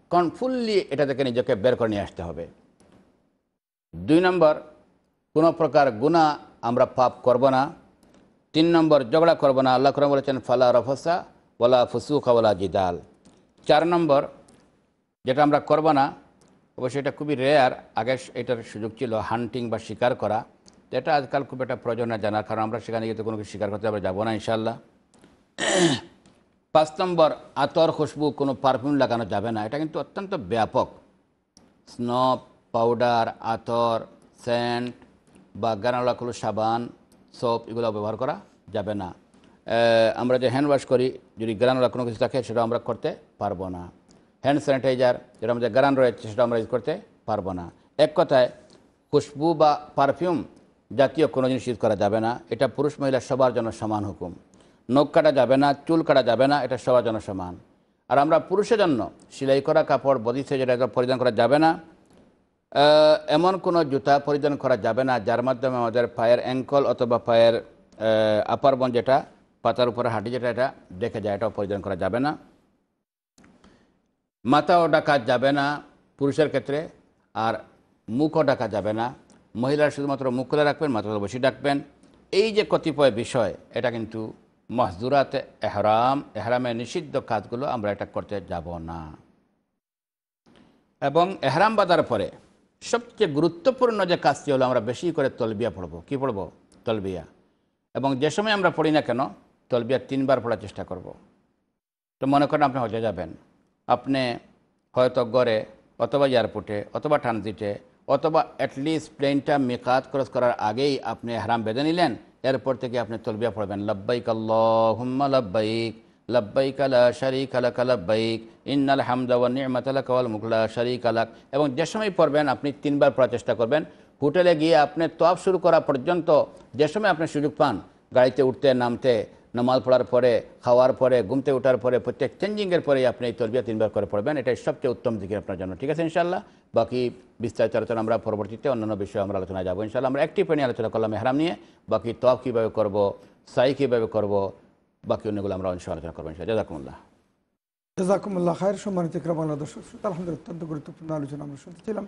কারণ ফুললি এটা থেকে নিজেকে বের করে নিয়ে আসতে হবে দুই নম্বর কোনো প্রকার গুণা আমরা পাপ করব না তিন নম্বর ঝগড়া করবো না আল্লাহ করম বলেছেন ফালা রফসা ওলা ফুসুক ওলা জিদাল চার নম্বর যেটা আমরা করবো না অবশ্যই এটা খুবই রেয়ার আগে এটার সুযোগ ছিল হান্টিং বা শিকার করা তো এটা আজকাল খুব একটা প্রয়োজন না জানার কারণ আমরা সেখানে গিয়ে তো কোনো কিছু শিকার করতে আমরা যাবো না ইনশাল্লাহ পাঁচ নম্বর আতর খুশবু কোনো পারফিউম লাগানো যাবে না এটা কিন্তু অত্যন্ত ব্যাপক স্নপ পাউডার আতর সেন্ট বা গানালাকুলো সাবান সব এগুলো ব্যবহার করা যাবে না আমরা যে হ্যান্ড ওয়াশ করি যদি গ্রানুলা কোনো কিছু থাকে সেটা আমরা করতে পারবো না হ্যান্ড স্যানিটাইজার যেটা আমাদের গ্রান রয়েছে সেটা আমরা ইউজ করতে পারবো না এক কথায় খুশবু বা পারফিউম জাতীয় কোনো জিনিস ইউজ করা যাবে না এটা পুরুষ মহিলা সবার জন্য সমান হুকুম নখ কাটা যাবে না চুল কাটা যাবে না এটা সবার জন্য সমান আর আমরা পুরুষের জন্য সেলাই করা কাপড় বদিতে যেটা পরিধান করা যাবে না এমন কোনো জুতা পরিধান করা যাবে না যার মাধ্যমে আমাদের পায়ের অ্যাঙ্কল অথবা পায়ের আপার বন যেটা পাতার উপরে হাঁটি যেটা এটা দেখে যায় এটাও পরিধান করা যাবে না মাথাও ডাকা যাবে না পুরুষের ক্ষেত্রে আর মুখও ডাকা যাবে না মহিলার শুধুমাত্র মুখ খুলে রাখবেন মাথা বসে ডাকবেন এই যে কতিপয় বিষয় এটা কিন্তু মহজুরাত এহরাম এহরামের নিষিদ্ধ কাজগুলো আমরা এটা করতে যাব না এবং এহরাম বাদার পরে সবচেয়ে গুরুত্বপূর্ণ যে কাজটি হলো আমরা বেশি করে তলবিয়া পড়বো কি পড়বো তলবিয়া এবং যে সময় আমরা পড়ি না কেন তলবিয়া তিনবার পড়ার চেষ্টা করব। তো মনে করেন আপনি হজে যাবেন আপনি হয়তো গড়ে অথবা এয়ারপোর্টে অথবা ট্রানজিটে অথবা অ্যাটলিস্ট প্লেনটা মেকাত ক্রস করার আগেই আপনি হারাম বেঁধে নিলেন এরপর থেকে আপনি তলবিয়া পড়বেন লব্বাইক আল্লাহ হুম্মা লব্বাইক লব্বাইক আলা শারিক আলাক লব্বাইক ইন্নাল হামদাওয়ান নিয়মাতালাক মুখলা শারিক আলাক এবং যে সময় পড়বেন আপনি তিনবার পড়ার চেষ্টা করবেন হোটেলে গিয়ে আপনি তপ শুরু করা পর্যন্ত যে সময় আপনি সুযোগ পান গাড়িতে উঠতে নামতে নামাল পড়ার পরে খাওয়ার পরে ঘুমতে ওঠার পরে প্রত্যেক চেঞ্জিংয়ের পরে আপনি এই তলবিয়া তিনবার করে পড়বেন এটাই সবচেয়ে উত্তম দিকে আপনার জন্য ঠিক আছে ইনশাল্লাহ বাকি বিস্তারিত আলোচনা আমরা পরবর্তীতে অন্যান্য বিষয়ে আমরা আলোচনা যাবো ইনশাল্লাহ আমরা একটি পেয়ে আলোচনা করলাম হারাম নিয়ে বাকি তপ কীভাবে করবো সাই কীভাবে করবো বাকি অন্যগুলো আমরা অংশ আলোচনা করবো জাজাকুমুল্লাহ জাজাকুমুল্লাহ খায়ের সম্মানিত ক্রমান্লা দর্শক আলহামদুলিল্লাহ অত্যন্ত গুরুত্বপূর্ণ আলোচনা আমরা শুনতেছিলাম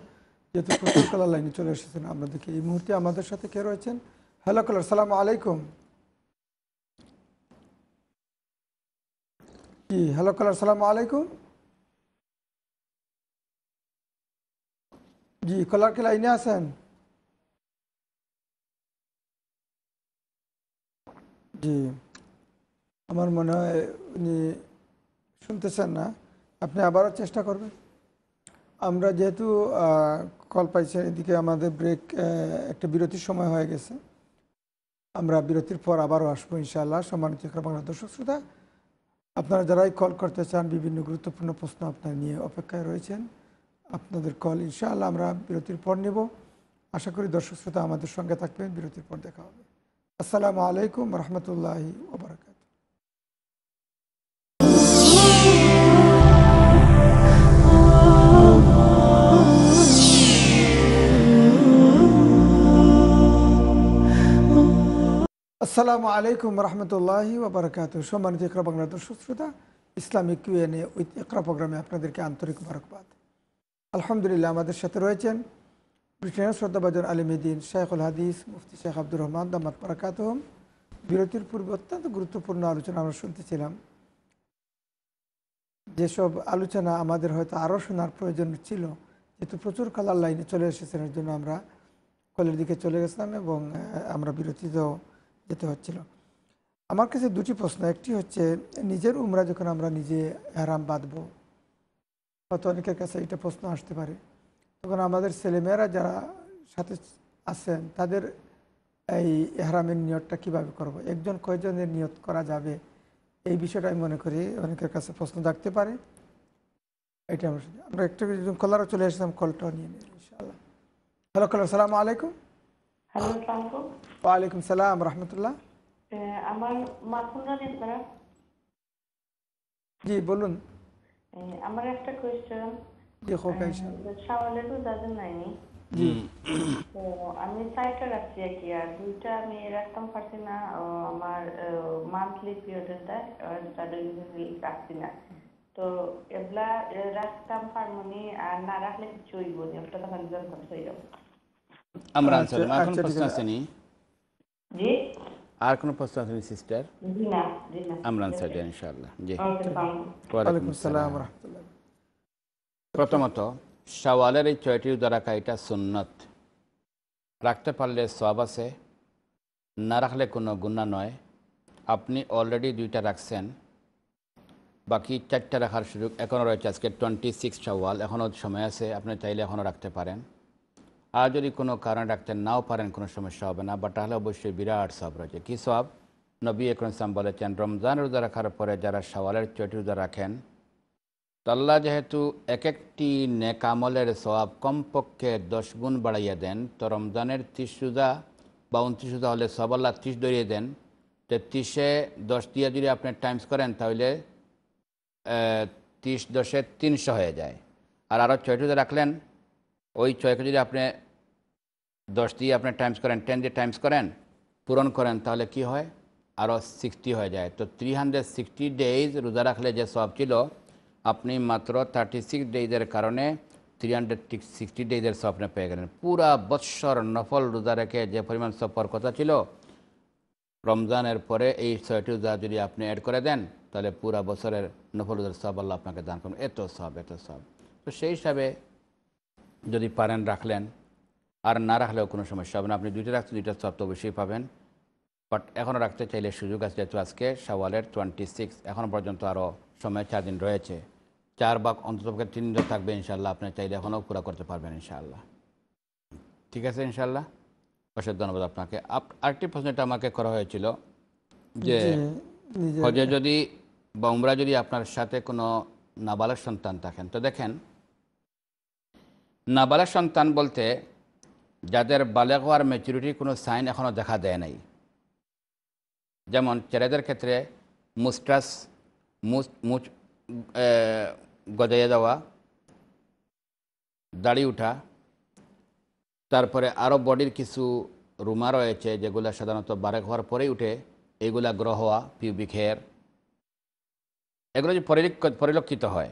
যেহেতু প্রশ্নকালা লাইনে চলে এসেছেন আমরা দেখি এই মুহূর্তে আমাদের সাথে কে রয়েছেন হ্যালো কালার সালাম আলাইকুম কি হ্যালো কালার সালাম আলাইকুম জি কলার কে লাইনে আছেন জি আমার মনে হয় উনি শুনতেছেন না আপনি আবারও চেষ্টা করবেন আমরা যেহেতু কল পাইছি এদিকে আমাদের ব্রেক একটা বিরতির সময় হয়ে গেছে আমরা বিরতির পর আবারও আসবো ইনশাআল্লাহ সম্মানিত বাংলা দর্শক শ্রোতা আপনারা যারাই কল করতে চান বিভিন্ন গুরুত্বপূর্ণ প্রশ্ন আপনার নিয়ে অপেক্ষায় রয়েছেন আপনাদের কল ইনশাআল্লাহ আমরা বিরতির পর নেব আশা করি দর্শক শ্রোতা আমাদের সঙ্গে থাকবেন বিরতির পর দেখা হবে আসসালামু আলাইকুম রহমতুল্লাহি ওবরাক আসসালামু আলাইকুম রহমতুল্লাহি ওবরাকাত সম্মানিত একরা বাংলা দর্শক শ্রোতা ইসলামিক কিউএনএ উইথ একরা প্রোগ্রামে আপনাদেরকে আন্তরিক মারকবাদ আলহামদুলিল্লাহ আমাদের সাথে রয়েছেন ব্রিটেনের শ্রদ্ধাবাজন আলিমুদ্দিন শেখুল হাদিস মুফতি শেখ আব্দুর রহমান দামাত বারাকাতহম বিরতির পূর্বে অত্যন্ত গুরুত্বপূর্ণ আলোচনা আমরা শুনতেছিলাম যেসব আলোচনা আমাদের হয়তো আরও শোনার প্রয়োজন ছিল যেহেতু প্রচুর কালার লাইনে চলে এসেছেন এর জন্য আমরা কলের দিকে চলে গেছিলাম এবং আমরা বিরতিতেও যেতে হচ্ছিল আমার কাছে দুটি প্রশ্ন একটি হচ্ছে নিজের উমরা যখন আমরা নিজে হারাম বাঁধব হয়তো অনেকের কাছে এটা প্রশ্ন আসতে পারে তখন আমাদের ছেলেমেয়েরা যারা সাথে আছেন তাদের এই এহরামের নিয়তটা কিভাবে করব। একজন কয়জনের নিয়ত করা যাবে এই বিষয়টা আমি মনে করি অনেকের কাছে প্রশ্ন থাকতে পারে এটা আমরা একটু কলারও চলে আসলাম কলটাও নিয়ে নিই ইনশাআল্লাহ হ্যালো কলার সালামু আলাইকুম ওয়ালাইকুম সালাম রহমতুল্লাহ আমার মাখন জি বলুন আমার একটা কোয়েশ্চেন তো আমি চাইটা রাখছি আর দুইটা আমি রাখতাম পারছি না আমার মান্থলি পিরিয়ডটা তাদের রাখছি না তো এগুলা রাখতাম পারমনি আর না রাখলে কিছু না আমরা আনসার আচ্ছা, এখন আচ্ছা, প্রশ্ন আসেনি জি আর কোনো প্রশ্ন আসেনি সিস্টার জি না জি না আমরা আনসার দেন ইনশাআল্লাহ জি ওয়ালাইকুম আসসালাম প্রথমত শাওয়ালের এই ছয়টি দ্বারা এটা সুন্নত রাখতে পারলে সব আছে না রাখলে কোনো গুণা নয় আপনি অলরেডি দুইটা রাখছেন বাকি চারটা রাখার সুযোগ এখনও রয়েছে আজকে টোয়েন্টি সিক্স শাওয়াল এখনও সময় আছে আপনি চাইলে এখনও রাখতে পারেন আর যদি কোনো কারণে রাখতে নাও পারেন কোনো সমস্যা হবে না বা তাহলে অবশ্যই বিরাট সব রয়েছে কী সব নবী একরম বলেছেন রমজান রোজা রাখার পরে যারা সওয়ালের চটি রোজা রাখেন তাল্লা যেহেতু এক একটি নেকামলের সবাব কমপক্ষে দশ গুণ বাড়াইয়া দেন তো রমজানের ত্রিশ রোজা বা উনত্রিশ রোজা হলে সব আল্লাহ ত্রিশ ধরিয়ে দেন তো ত্রিশে দশ দিয়ে যদি আপনি টাইমস করেন তাহলে ত্রিশ দশে তিনশো হয়ে যায় আর আরও ছয়টি রোজা রাখলেন ওই ছয়কে যদি আপনি দশ দিয়ে আপনি টাইমস করেন টেন দিয়ে টাইমস করেন পূরণ করেন তাহলে কি হয় আরও সিক্সটি হয়ে যায় তো থ্রি হান্ড্রেড সিক্সটি ডেইজ রোজা রাখলে যে সব ছিল আপনি মাত্র থার্টি সিক্স ডেইজের কারণে থ্রি হান্ড্রেড সিক্সটি ডেইজের আপনি পেয়ে গেলেন পুরা বৎসর নফল রোজা রেখে যে পরিমাণ সফর কথা ছিল রমজানের পরে এই ছয়টি রোজা যদি আপনি অ্যাড করে দেন তাহলে পুরা বছরের নফল রোজার সব আল্লাহ আপনাকে দান করুন এত সব এত সব তো সেই হিসাবে যদি পারেন রাখলেন আর না রাখলেও কোনো সমস্যা হবে না আপনি দুইটা রাখতে দুইটা সব তো অবশ্যই পাবেন বাট এখনও রাখতে চাইলে সুযোগ আছে যেহেতু আজকে সওয়ালের টোয়েন্টি সিক্স এখনও পর্যন্ত আরও সময় চার দিন রয়েছে চার বাক অন্ততপক্ষে তিন দিন থাকবে ইনশাল্লাহ আপনি চাইলে এখনও পুরো করতে পারবেন ইনশাআল্লাহ ঠিক আছে ইনশাল্লাহ অসংখ্য ধন্যবাদ আপনাকে আরেকটি প্রশ্নটা আমাকে করা হয়েছিল যে হজে যদি বা উমরা যদি আপনার সাথে কোনো নাবালক সন্তান থাকেন তো দেখেন নাবালক সন্তান বলতে যাদের বালেক হওয়ার ম্যাচুরিটির কোনো সাইন এখনও দেখা দেয় নাই যেমন ছেলেদের ক্ষেত্রে মুস্টাস মুচ মুচ গজাইয়ে যাওয়া দাড়ি উঠা তারপরে আরও বডির কিছু রুমা রয়েছে যেগুলো সাধারণত বারেক হওয়ার পরেই উঠে এগুলা গ্রহ হওয়া পিউবিক হেয়ার এগুলো যদি পরিলক্ষিত হয়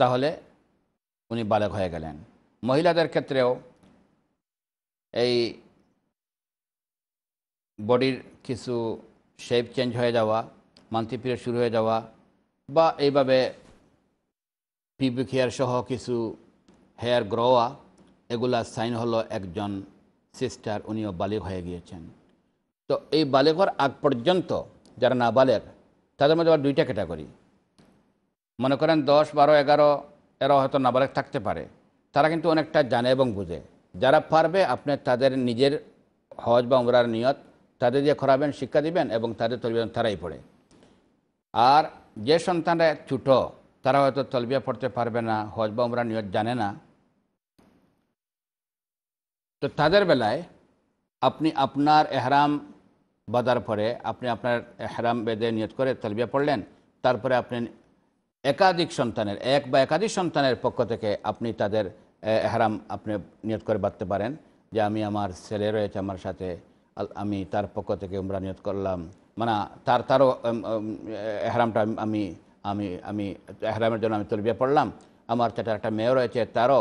তাহলে উনি বালেক হয়ে গেলেন মহিলাদের ক্ষেত্রেও এই বডির কিছু শেপ চেঞ্জ হয়ে যাওয়া মান্থলি পিরিয়ড শুরু হয়ে যাওয়া বা এইভাবে পিপি খেয়ার সহ কিছু হেয়ার গ্রোয়া এগুলা সাইন হলো একজন সিস্টার উনিও বালিক হয়ে গিয়েছেন তো এই বালেকর আগ পর্যন্ত যারা বালের তাদের মধ্যে আবার দুইটা ক্যাটাগরি মনে করেন দশ বারো এগারো এরা হয়তো নাবালক থাকতে পারে তারা কিন্তু অনেকটা জানে এবং বুঝে যারা পারবে আপনি তাদের নিজের হজ বা উমরার নিয়ত তাদের দিয়ে করাবেন শিক্ষা দিবেন এবং তাদের তলবিয়া তারাই পড়ে আর যে সন্তানরা ছোট তারা হয়তো তলবিয়া পড়তে পারবে না হজ বা উমরার নিয়ত জানে না তো তাদের বেলায় আপনি আপনার এহরাম বাদার পরে আপনি আপনার এহরাম বেদে নিয়ত করে তলবিয়া পড়লেন তারপরে আপনি একাধিক সন্তানের এক বা একাধিক সন্তানের পক্ষ থেকে আপনি তাদের হারাম আপনি নিয়োগ করে বাঁধতে পারেন যে আমি আমার ছেলে রয়েছে আমার সাথে আমি তার পক্ষ থেকে উমরা নিয়োগ করলাম মানে তার তারও হারামটা আমি আমি আমি হারামের জন্য আমি তলবিয়া পড়লাম আমার চাটার একটা মেয়েও রয়েছে তারও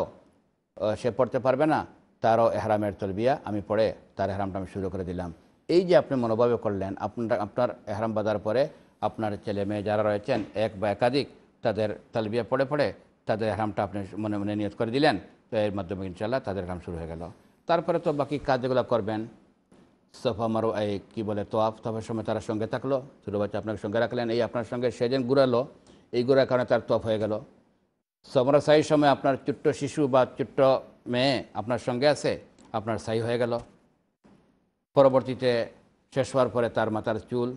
সে পড়তে পারবে না তারও এহরামের তলবিয়া আমি পড়ে তার হারামটা আমি শুরু করে দিলাম এই যে আপনি মনোভাবে করলেন আপনার আপনার এহরাম বাজার পরে আপনার ছেলে মেয়ে যারা রয়েছেন এক বা একাধিক তাদের তালবিয়া পড়ে পড়ে তাদের হারামটা আপনি মনে মনে নিয়ত করে দিলেন তো এর মাধ্যমে ইনশাল্লাহ তাদের হারাম শুরু হয়ে গেল তারপরে তো বাকি কাজগুলো করবেন সফা মারো এই কী বলে তোয়াফ তফের সময় তারা সঙ্গে থাকলো ছোটো বাচ্চা আপনার সঙ্গে রাখলেন এই আপনার সঙ্গে যেন ঘুরালো এই ঘুরার কারণে তার তফ হয়ে গেল সমরা সাহির সময় আপনার চুট্ট শিশু বা চুট্ট মেয়ে আপনার সঙ্গে আছে আপনার সাই হয়ে গেল পরবর্তীতে শেষ হওয়ার পরে তার মাথার চুল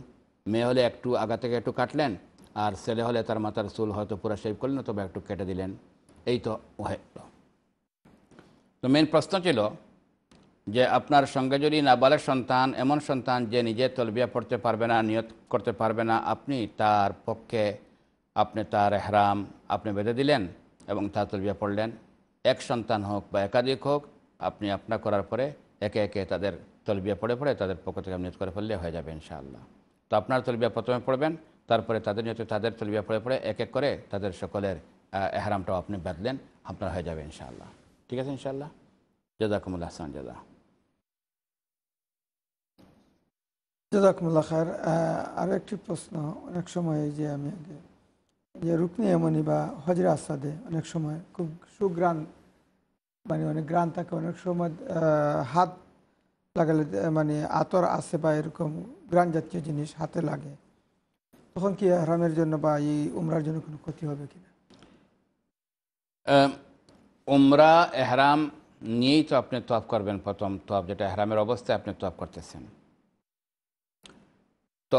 মেয়ে হলে একটু আগা থেকে একটু কাটলেন আর ছেলে হলে তার মাথার চুল হয়তো পুরা শেভ করলেন অথবা একটু কেটে দিলেন এই তো হয়ে তো মেন প্রশ্ন ছিল যে আপনার সঙ্গে যদি নাবালের সন্তান এমন সন্তান যে নিজে তলবিয়া পড়তে পারবে না নিয়ত করতে পারবে না আপনি তার পক্ষে আপনি তার এহরাম আপনি বেঁধে দিলেন এবং তার তলবিয়া পড়লেন এক সন্তান হোক বা একাধিক হোক আপনি আপনার করার পরে একে একে তাদের তলবিয়া পড়ে পড়ে তাদের পক্ষ থেকে নিয়ত করে ফেললে হয়ে যাবে ইনশাআল্লাহ তো আপনার তলবিয়া প্রথমে পড়বেন তারপরে তাদের নিয়ত তাদের তলবিয়া পড়ে পড়ে এক এক করে তাদের সকলের এহারামটাও আপনি বাঁধলেন আপনার হয়ে যাবে ইনশাআল্লাহ ঠিক আছে ইনশাআল্লাহ জাজাকুমুল্লা হাসান জাদা জাদাকুমুল্লাহ খার আরও একটি প্রশ্ন অনেক সময় যে আমি আগে যে রুকনি এমনি বা হজরা আসাদে অনেক সময় খুব সুগ্রাণ মানে অনেক গ্রান থাকে অনেক সময় হাত লাগালে মানে আতর আসে বা এরকম গ্রান জাতীয় জিনিস হাতে লাগে তখন কি হারামের জন্য বা এই উমরার জন্য কোনো ক্ষতি হবে কিনা উমরা এহরাম নিয়েই তো আপনি তপ করবেন প্রথম তপ যেটা এহরামের অবস্থায় আপনি তপ করতেছেন তো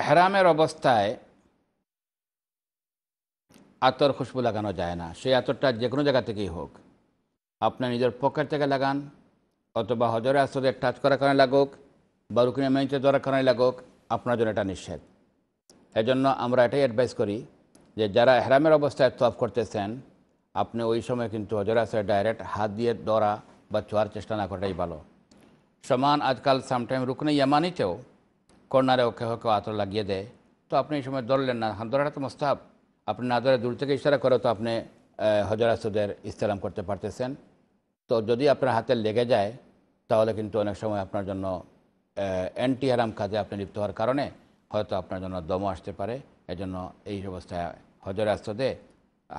এহরামের অবস্থায় আতর খুশবু লাগানো যায় না সেই আতরটা যে কোনো জায়গা থেকেই হোক আপনার নিজের পকেট থেকে লাগান অথবা হজরে আসরে টাচ করার কারণে লাগুক বা রুকিনে মেঞ্চে ধরার কারণে লাগুক আপনার জন্য এটা নিষেধ এজন্য আমরা এটাই অ্যাডভাইস করি যে যারা হেরামের অবস্থায় তফ করতেছেন আপনি ওই সময় কিন্তু হজরাসে ডাইরেক্ট হাত দিয়ে দরা বা চোয়ার চেষ্টা না করাটাই ভালো সমান আজকাল সামটাইম রুকনে ইয়ামানিতেও কর্নারে ওকে হোকে আতর লাগিয়ে দেয় তো আপনি এই সময় দরলেন না হাত ধরাটা তো মোস্তাব আপনি না ধরে দূর থেকে ইশারা করে তো আপনি হজরাসুদের ইস্তেলাম করতে পারতেছেন তো যদি আপনার হাতে লেগে যায় তাহলে কিন্তু অনেক সময় আপনার জন্য অ্যান্টি হারাম কাজে আপনি লিপ্ত হওয়ার কারণে হয়তো আপনার জন্য দম আসতে পারে এজন্য এই অবস্থায় হজর আস্তদে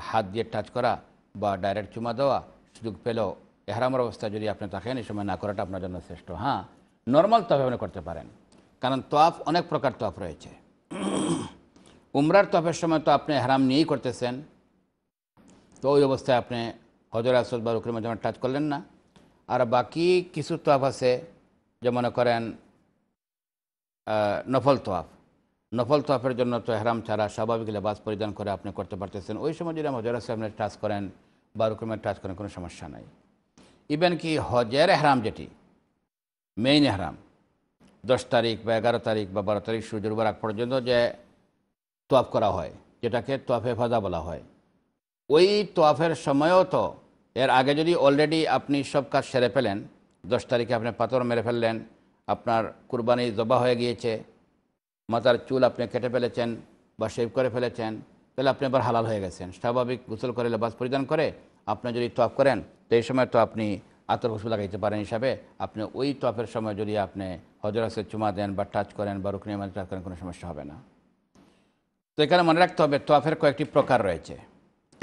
হাত দিয়ে টাচ করা বা ডাইরেক্ট চুমা দেওয়া সুযোগ পেলেও এহারামের অবস্থায় যদি আপনি থাকেন এই সময় না করাটা আপনার জন্য শ্রেষ্ঠ হ্যাঁ নর্মাল তফে আপনি করতে পারেন কারণ তফ অনেক প্রকার তফ রয়েছে উমরার তফের সময় তো আপনি হারাম নিয়েই করতেছেন তো ওই অবস্থায় আপনি হজর আসদ বা রুকরিমা যেমন টাচ করলেন না আর বাকি কিছু তফ আছে যে মনে করেন নফল তোয়াফ নফল তফের জন্য তো হেরাম ছাড়া স্বাভাবিক লেবাস পরিধান করে আপনি করতে পারতেছেন ওই সময় যদি মজরা আপনি টাচ করেন বা রুকুমের টাচ করেন কোনো সমস্যা নাই ইভেন কি হজের হেরাম যেটি মেইন হেরাম দশ তারিখ বা এগারো তারিখ বা বারো তারিখ সূর্য উবার আগ পর্যন্ত যে তোয়াফ করা হয় যেটাকে তোয়াফে ফাজা বলা হয় ওই তোয়াফের সময়ও তো এর আগে যদি অলরেডি আপনি সব কাজ সেরে ফেলেন দশ তারিখে আপনি পাথর মেরে ফেললেন আপনার কুরবানি জবা হয়ে গিয়েছে মাথার চুল আপনি কেটে ফেলেছেন বা শেভ করে ফেলেছেন তাহলে আপনি আবার হালাল হয়ে গেছেন স্বাভাবিক গোসল করে লেবাস পরিধান করে আপনি যদি তপ করেন তো এই সময় তো আপনি আতর গোসল লাগাইতে পারেন হিসাবে আপনি ওই তপের সময় যদি আপনি হজরাসের চুমা দেন বা টাচ করেন বা রুকনি মানে টাচ করেন কোনো সমস্যা হবে না তো এখানে মনে রাখতে হবে তোয়াফের কয়েকটি প্রকার রয়েছে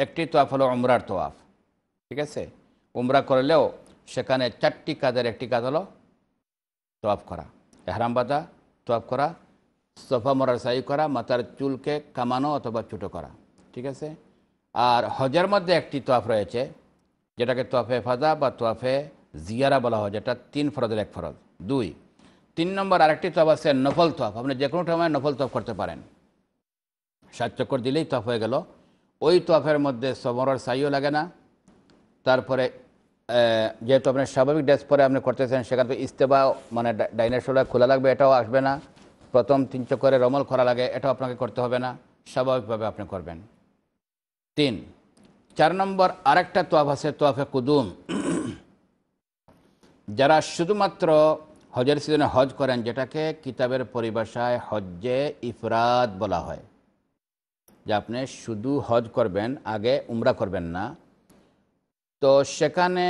একটি তোয়াফ হলো উমরার তোয়াফ ঠিক আছে উমরা করলেও সেখানে চারটি কাজের একটি কাজ হলো তোয়াফ করা এহরাম বাদা তোয়াফ করা মরার সাই করা মাথার চুলকে কামানো অথবা ছোটো করা ঠিক আছে আর হজের মধ্যে একটি তোয়াফ রয়েছে যেটাকে তোয়াফে ফাজা বা তোয়াফে জিয়ারা বলা হয় যেটা তিন ফরজের এক ফরজ দুই তিন নম্বর আরেকটি তফ আছে নফল তফ আপনি যে কোনো সময় নফল তফ করতে পারেন সাত চক্কর দিলেই তফ হয়ে গেল ওই তফের মধ্যে সমরের সাইও লাগে না তারপরে যেহেতু আপনি স্বাভাবিক ড্রেস পরে আপনি করতেছেন সেখানে তো ইস্তেবা মানে ডাইনাসোলা খোলা লাগবে এটাও আসবে না প্রথম তিন চক্করের অমল করা লাগে এটা আপনাকে করতে হবে না স্বাভাবিকভাবে আপনি করবেন তিন চার নম্বর আরেকটা তোয়াফ আছে তোয়াফে কুদুম যারা শুধুমাত্র হজের সিজনে হজ করেন যেটাকে কিতাবের পরিভাষায় হজ্জে ইফরাদ বলা হয় যে আপনি শুধু হজ করবেন আগে উমরা করবেন না তো সেখানে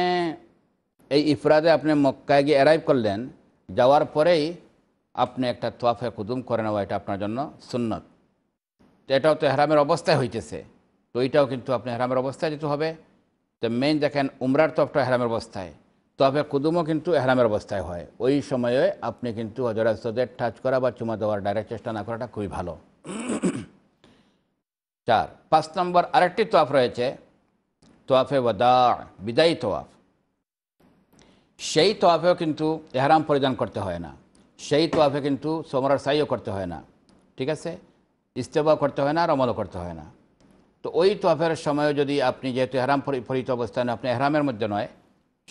এই ইফরাদে আপনি মক্কায় গিয়ে অ্যারাইভ করলেন যাওয়ার পরেই আপনি একটা তোয়াফে কুদুম করে নেওয়া এটা আপনার জন্য সুন্নত তো এটাও তো হেরামের অবস্থায় হইতেছে তো ওইটাও কিন্তু আপনি হেরামের অবস্থায় যেতে হবে তো মেইন দেখেন উমরার তফটা হেরামের অবস্থায় তোয়াফে কুদুমও কিন্তু হেরামের অবস্থায় হয় ওই সময়ে আপনি কিন্তু হজরাস্তদের টাচ করা বা চুমা দেওয়ার ডাইরেক্ট চেষ্টা না করাটা খুবই ভালো চার পাঁচ নম্বর আরেকটি তোয়াফ রয়েছে তোয়াফে ওয়াদা বিদায়ী তোয়াফ সেই তোয়াফেও কিন্তু এহারাম পরিধান করতে হয় না সেই তোয়াফে কিন্তু সোমরার সাইও করতে হয় না ঠিক আছে ইস্তেফাও করতে হয় না আর অমলও করতে হয় না তো ওই তোয়াফের সময় যদি আপনি যেহেতু হেরাম পরিত অবস্থানে আপনি হেরামের মধ্যে নয়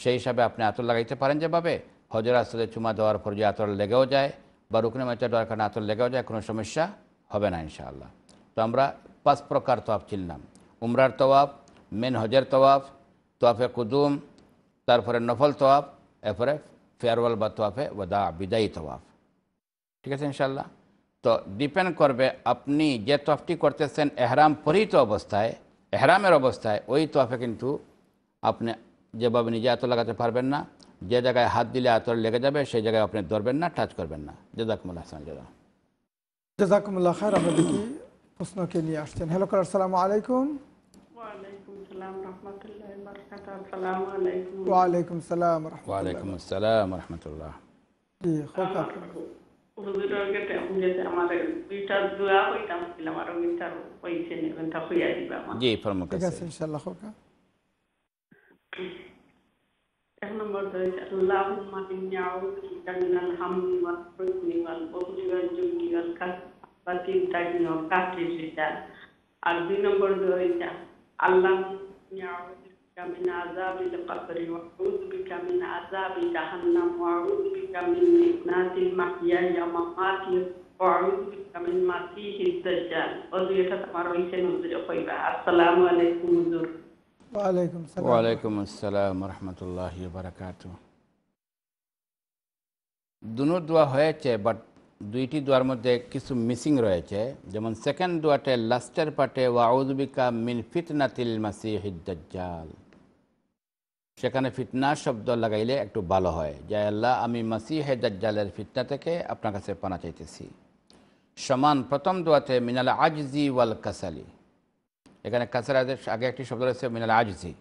সেই হিসাবে আপনি আতর লাগাইতে পারেন যেভাবে হজর আসলে চুমা দেওয়ার পর যে আতর লেগেও যায় বা রুকনে মাইতে দেওয়ার কারণে আতর লেগেও যায় কোনো সমস্যা হবে না ইনশাআল্লাহ তো আমরা পাঁচ প্রকার তোয়াফ চিনলাম উমরার তোয়াফ মেন হজের তোয়াফ তোয়াফে কুদুম তারপরে নফল তোয়াফ এরপরে ফেয়ারওয়াল বা তোয়াফে ওদা বিদায়ী তোয়াফ ঠিক আছে ইনশাল্লাহ তো ডিপেন্ড করবে আপনি যে তোয়াফটি করতেছেন এহরাম পরিহিত অবস্থায় এহরামের অবস্থায় ওই তোয়াফে কিন্তু আপনি যেভাবে নিজে আতর লাগাতে পারবেন না যে জায়গায় হাত দিলে আতর লেগে যাবে সেই জায়গায় আপনি ধরবেন না টাচ করবেন না জেজাকুমুল্লাহ হাসান জেদা জেজাকুমুল্লাহ খার আমরা দেখি প্রশ্নকে নিয়ে আসছেন হ্যালো কার আসসালামু আলাইকুম ওয়ালাইকুম সালাম রহমতুল্লাহ وبركاته السلام عليكم وعليكم السلام ورحمة الله وعليكم السلام ورحمة الله إيه، خوكا جي فرمك ان شاء الله خوكا احنا مرضي اللهم اني اعوذ بك من الهم والحزن والبغض والجبن والكسب والتجن وكاتب الرجال. اللهم اني اعوذ من عذاب القبر وأعوذ بك من عذاب جهنم وأعوذ بك من فتنة المحيا ومماتي وأعوذ بك من مسيح الدجال অজুয়েটা তোমার হইছে নজরে কইবা আসসালামু আলাইকুম হুজুর ওয়ালাইকুম আসসালাম ওয়ালাইকুম আসসালাম রাহমাতুল্লাহি ওয়া বারাকাতু দুনো দোয়া হয়েছে বাট দুইটি দোয়ার মধ্যে কিছু মিসিং রয়েছে যেমন সেকেন্ড দোয়াতে লাস্টের পাটে ওয়াউদ্বিকা মিন ফিতনাতিল মাসিহিদ দাজ্জাল সেখানে ফিতনা শব্দ লাগাইলে একটু ভালো হয় যা আল্লাহ আমি মাসিহে দাজ্জালের ফিতনা থেকে আপনার কাছে পানা চাইতেছি সমান প্রথম দোয়াতে মিনাল আজজি ওয়াল কাসালি এখানে কাসারাদের আগে একটি শব্দ রয়েছে মিনাল আজজি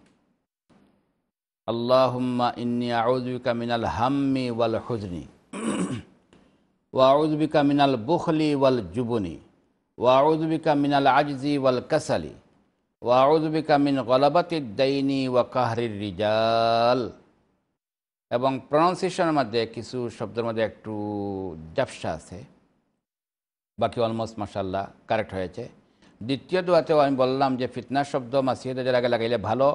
আল্লাহুম্মা ইন্নি আউজবিকা মিনাল হাম্মি ওয়াল হুজনি ওয়াউজবিকা মিনাল বুখলি ওয়াল জুবনি ওয়াউজবিকা মিনাল আজজি ওয়াল কাসালি ওয়াউজবিকামিন গলাবাতিদ্দাইনি ওয়া কাহরির রিজাল এবং প্রনাউন্সিয়েশনের মধ্যে কিছু শব্দের মধ্যে একটু জাপসা আছে বাকি অলমোস্ট মাসাল্লাহ কারেক্ট হয়েছে দ্বিতীয় দোয়াতেও আমি বললাম যে ফিতনা শব্দ মাসিয়াদের আগে লাগাইলে ভালো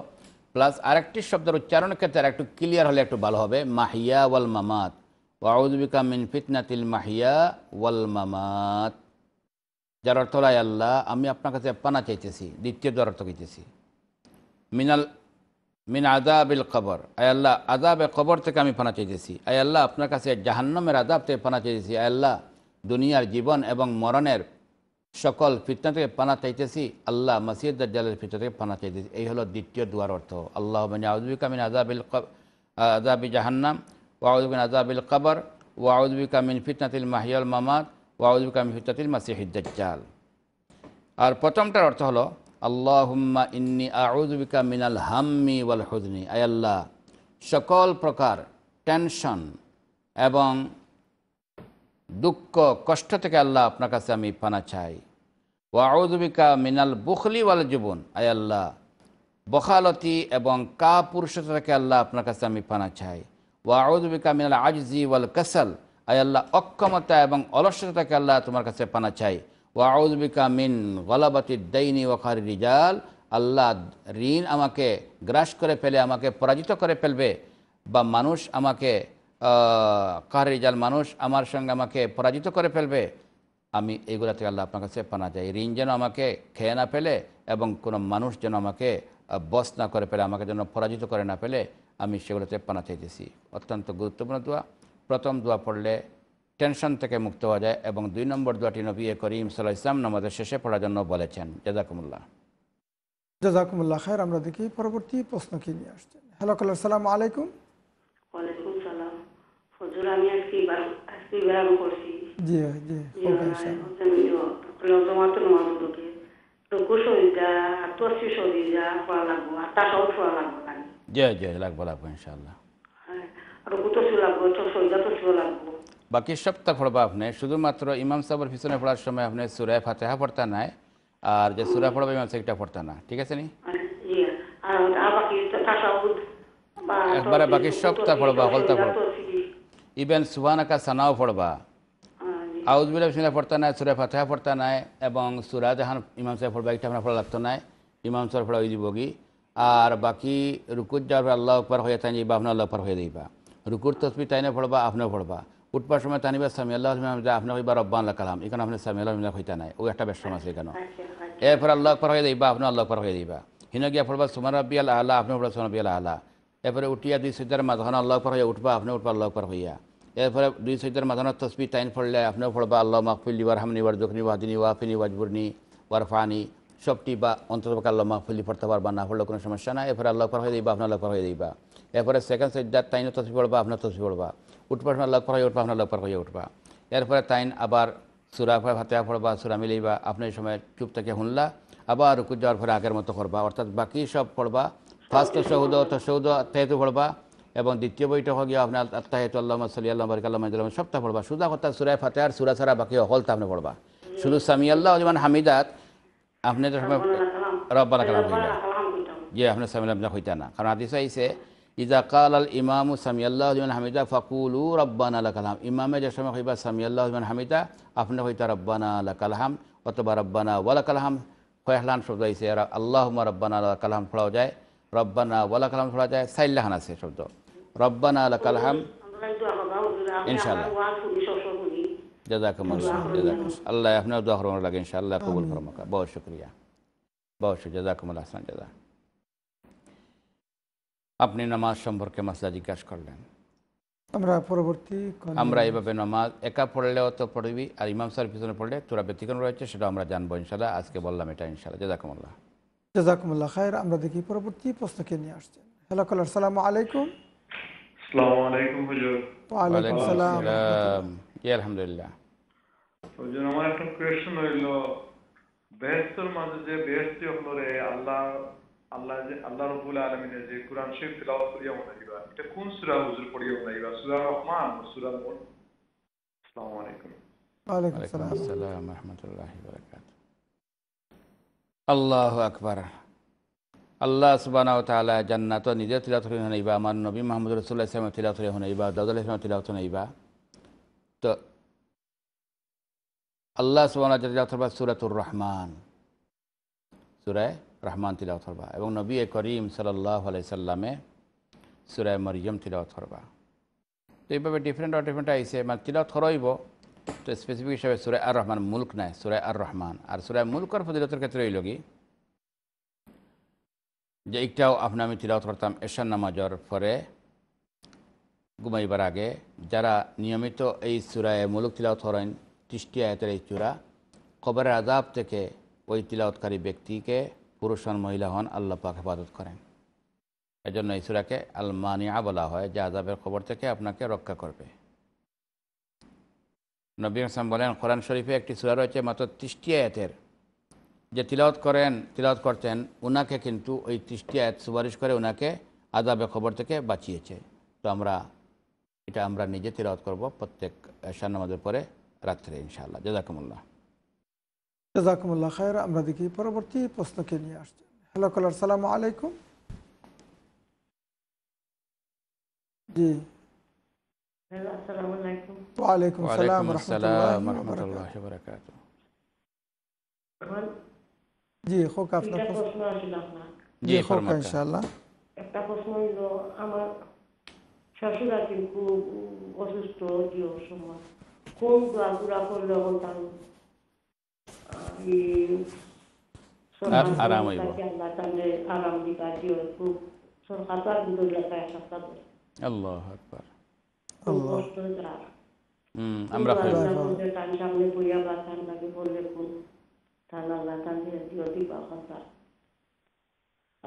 প্লাস আরেকটি শব্দের উচ্চারণের ক্ষেত্রে আর একটু ক্লিয়ার হলে একটু ভালো হবে মাহিয়া ওয়াল মামাত ওয়াউজবিকা মিন ফিতনাতিল মাহিয়া ওয়াল মামাত যার অর্থ হল আল্লাহ আমি আপনার কাছে পানা চাইতেছি দ্বিতীয় দর অর্থ কইতেছি মিনাল মিন আদাবিল খবর আয় আল্লাহ এ কবর থেকে আমি পানা চাইতেছি আয় আল্লাহ আপনার কাছে জাহান্নামের আজাব থেকে পানা চাইতেছি আয় আল্লাহ দুনিয়ার জীবন এবং মরণের সকল ফিতনা থেকে পানা চাইতেছি আল্লাহ মাসিদ দাজ্জালের ফিতনা থেকে পানা চাইতেছি এই হলো দ্বিতীয় দুয়ার অর্থ আল্লাহ মিন আউজবিকা মিন আদাবিল আজাবি জাহান্নাম ওয়াউদ্দিন আদাবিল কবর ওয়াউদ্দিকা মিন ফিতনাতিল মাহিয়াল মামাদ ওয়াউজুকাম হিতাতিল মাসিহিদ্দাল আর প্রথমটার অর্থ হলো আল্লাহুম্মা ইন্নি আউজবিকা মিনাল হাম্মি ওয়াল হুদনি আয়াল্লাহ সকল প্রকার টেনশন এবং দুঃখ কষ্ট থেকে আল্লাহ আপনার কাছে আমি পানা চাই ওয়াউজবিকা মিনাল বুখলি ওয়াল জীবন আয়াল্লাহ বখালতি এবং কা পুরুষতা থেকে আল্লাহ আপনার কাছে আমি পানা চাই ওয়াউজবিকা মিনাল আজজি ওয়াল কাসাল আয় আল্লাহ অক্ষমতা এবং অলস্যতাকে আল্লাহ তোমার কাছে পানা চাই ওয়াউজবিকা মিন গলাবাতি দৈনি ওখার রিজাল আল্লাহ ঋণ আমাকে গ্রাস করে ফেলে আমাকে পরাজিত করে ফেলবে বা মানুষ আমাকে রিজাল মানুষ আমার সঙ্গে আমাকে পরাজিত করে ফেলবে আমি এগুলা থেকে আল্লাহ আপনার কাছে পানা চাই ঋণ যেন আমাকে খেয়ে না ফেলে এবং কোনো মানুষ যেন আমাকে বস না করে ফেলে আমাকে যেন পরাজিত করে না ফেলে আমি সেগুলোতে পানা চাইতেছি অত্যন্ত গুরুত্বপূর্ণ দোয়া প্রথম দোয়া পড়লে টেনশন থেকে মুক্ত হওয়া যায় এবং দুই নম্বর দোয়াটি নবী করিম সাল্লাহ ইসলাম নামাজের শেষে পড়ার জন্য বলেছেন জাজাকুমুল্লাহ জাজাকুমুল্লাহ খায়ের আমরা দেখি পরবর্তী প্রশ্ন কি নিয়ে আসছে হ্যালো কালার সালাম আলাইকুম জি জি লাগবো লাগবো ইনশাল্লাহ বাকি সপ্তাহ পড়বা আপনি শুধুমাত্র ইমাম সাহেবের পিছনে পড়ার সময় আপনি সুরায় ফাতেহা পড়তা নাই আর যে সুরা পড়বে ইমাম সাহেবটা পড়তা না ঠিক আছে নি একবারে বাকি সপ্তাহ পড়বা হলতা পড়বা ইভেন সুহানাকা সানাও পড়বা আউজ বিসমিল্লা পড়তা নাই সুরা ফাতেহা পড়তা নাই এবং সুরা জাহান ইমাম সাহেব পড়বা একটা আপনার পড়া লাগতো নাই ইমাম সাহেব পড়া ওই দিবগি আর বাকি রুকুজ যাওয়ার আল্লাহ আকবর হয়ে থাকে বা আপনার আল্লাহ আকবর হয়ে দিবা রুকুর তসবি তাইনে পড়বা আপনার পড়বা উঠবার সময় তানিবা সামি আল্লাহ আপনার হইবা রব্বান কালাম এখানে আপনি সামি আল্লাহ হইতে নাই ওই একটা ব্যস্ত আছে এখানে এরপর আল্লাহ পর হয়ে দিবা আপনার আল্লাহ পর হয়ে দিবা হিনে গিয়া পড়বা সুমার রব্বি আল্লাহ আল্লাহ আপনার পড়বা সুমার রব্বি আল্লাহ আল্লাহ এরপরে উঠিয়া দুই সৈদার মাঝখানে আল্লাহ পর হইয়া উঠবা আপনি উঠবা আল্লাহ পর হইয়া এরপরে দুই সৈদার মাঝখানে তসবি তাইন পড়লে আপনার পড়বা আল্লাহ মাহফুল নিবার হামনি ওয়ার দক্ষিণী ওয়াদিনী ওয়াফিনী ওয়াজবুরনি ওয়ারফানি সবটি বা অন্তত আল্লাহ মাহফুলি পড়তে পারবা না পড়লে কোনো সমস্যা না এরপরে আল্লাহ পড়া হয়ে দিবা আপনার আল্লাহ পড়া হয়ে দিবা এরপরে সেকেন্ড সেজদার টাইনে তসবি পড়বা আপনার তসবি পড়বা উঠবা আপনার আল্লাহ পড়া হয়ে উঠবা আপনার আল্লাহ পড়া হয়ে উঠবা এরপরে তাইন আবার সুরা পড়া ভাতে পড়বা সুরা মিলিবা আপনার সময় চুপ থেকে হুনলা আবার রুকু যাওয়ার পরে আগের মতো করবা অর্থাৎ বাকি সব পড়বা ফার্স্ট সৌদ সৌদ তেহেতু পড়বা এবং দ্বিতীয় বৈঠক গিয়ে আপনার আত্মাহেতু আল্লাহ সাল্লি আল্লাহ বারিক আল্লাহ সবটা পড়বা সুদা কথা সুরায় ফাতে আর সুরা ছাড়া বাকি অকলতা আপনি পড়বা শুধু সামি আল্লাহ যেমন হামিদাত আপনি তো সময় রব্বানা কালাম যে আপনার সামিল আপনার হইতা না কারণ আদিস আইসে ইজা কাল আল ইমামু সামিয়াল্লাহ উজমান হামিদা ফাকুলু রব্বান আল্লাহ কালাম ইমামে যে সময় হইবা সামিয়াল্লাহ উজমান হামিদা আপনি হইতা রব্বান আল্লাহ কালাম অথবা রব্বানা ওয়ালা কালাম ফয়হলান শব্দ আইসে আল্লাহ রব্বান আল্লাহ কালাম ফোড়াও যায় রব্বানা ওয়ালা কালাম ফোড়া যায় সাইল্লাহান আছে শব্দ রব্বানা আল্লাহ কালাম ইনশাল্লাহ আপনি নামাজ সম্পর্কে মাসলা জিজ্ঞাসা করলেন আমরা পরবর্তী আমরা নামাজ একা পড়লেও তো পড়বি আর ইমাম সাহেব পিছনে পড়লে তোরা ব্যতিক্রম রয়েছে সেটা আমরা জানবো ইনশাল্লাহ আজকে বললাম এটা ইনশাল্লাহ জাজাকুমুল্লাহ জাজাকুমুল্লাহ খায়ের আমরা দেখি পরবর্তী প্রশ্নকে নিয়ে আসছেন হ্যালো কলার সালাম আলাইকুম আসসালামু আলাইকুম হুজুর ওয়া আলাইকুম সালাম আলহামদুলিল্লাহ আমার একটা হইল মাঝে যে আল্লাহ আল্লাহ যে আল্লাহ রবুল আলমিনে যে কোরআন শরীফ করিয়া মনে দিবা এটা কোন সূরা হুজুর পড়িয়া মনে দিবা সূরা রহমান আসসালামু আলাইকুম আল্লাহ তালা জান্নাত নিজে তিলাত হইবা আমার নবী মাহমুদ রসুল্লাহ ইসলাম তিলাত হইবা হনাইবা আলাহ ইসলাম তিলাত তো আল্লাহ সুবাহ অথবা সুরাতুর রহমান সুরায় রহমান তিলা অথরবা এবং নবী করিম সাল্লাহ আলাই সাল্লামে সুরায় মরিয়ম তিলা অথরবা তো এইভাবে ডিফারেন্ট আর ডিফারেন্ট আইসে মানে তিলা থরইব তো স্পেসিফিক হিসাবে সুরায় আর রহমান মুল্ক নাই সুরায় আর রহমান আর সুরায় আর ফজিলতের ক্ষেত্রে হইল কি যে একটাও আপনি আমি তিলাওত করতাম এশান নামাজর পরে ঘুমাইবার আগে যারা নিয়মিত এই সুরায় মুলুক তিলাওত করেন তেত্রিশটি আয়তের এই চূড়া কবরের আজাব থেকে ওই তিলাওৎকারী ব্যক্তিকে পুরুষ আর মহিলা হন আল্লাহ পাক হেফাজত করেন এজন্য এই সুরাকে আল মানিয়া বলা হয় যে আজাবের খবর থেকে আপনাকে রক্ষা করবে নবী হাসান বলেন কোরআন শরীফে একটি সুরা রয়েছে মাত্র তৃষ্টি আয়াতের যে তিলাওত করেন তিলাওত করতেন ওনাকে কিন্তু ওই তৃষ্টি আয়াত সুপারিশ করে ওনাকে আজাবের খবর থেকে বাঁচিয়েছে তো আমরা এটা আমরা নিজে তিলাওত করব প্রত্যেক শাহনামাজের পরে রাত্রে ইনশাআল্লাহ জাজাকুমুল্লাহ জাজাকুমুল্লাহ খায়ের আমরা দেখি পরবর্তী প্রশ্নকে নিয়ে আসছি হ্যালো কলার সালাম আলাইকুম জি ওয়ালাইকুম সালাম রহমতুল্লাহ বারাকাতুহু জি হোক আপনার প্রশ্ন জি হোক ইনশাআল্লাহ একটা প্রশ্ন হইল আমার শ্বশুরা কিন্তু অসুস্থ সময় खूब घुराघुरा করলো বলতাম আর আরাম হইব আল্লাহ তাহলে আরাম দিকা দিও খুব সরকার তো আর ভিতর লেখায় সপ্তাহ আল্লাহ আকবার আমরা সামনে বইয়া বা তার লাগে বললে খুব তাহলে আল্লাহ তাহলে দিও দিবা কথা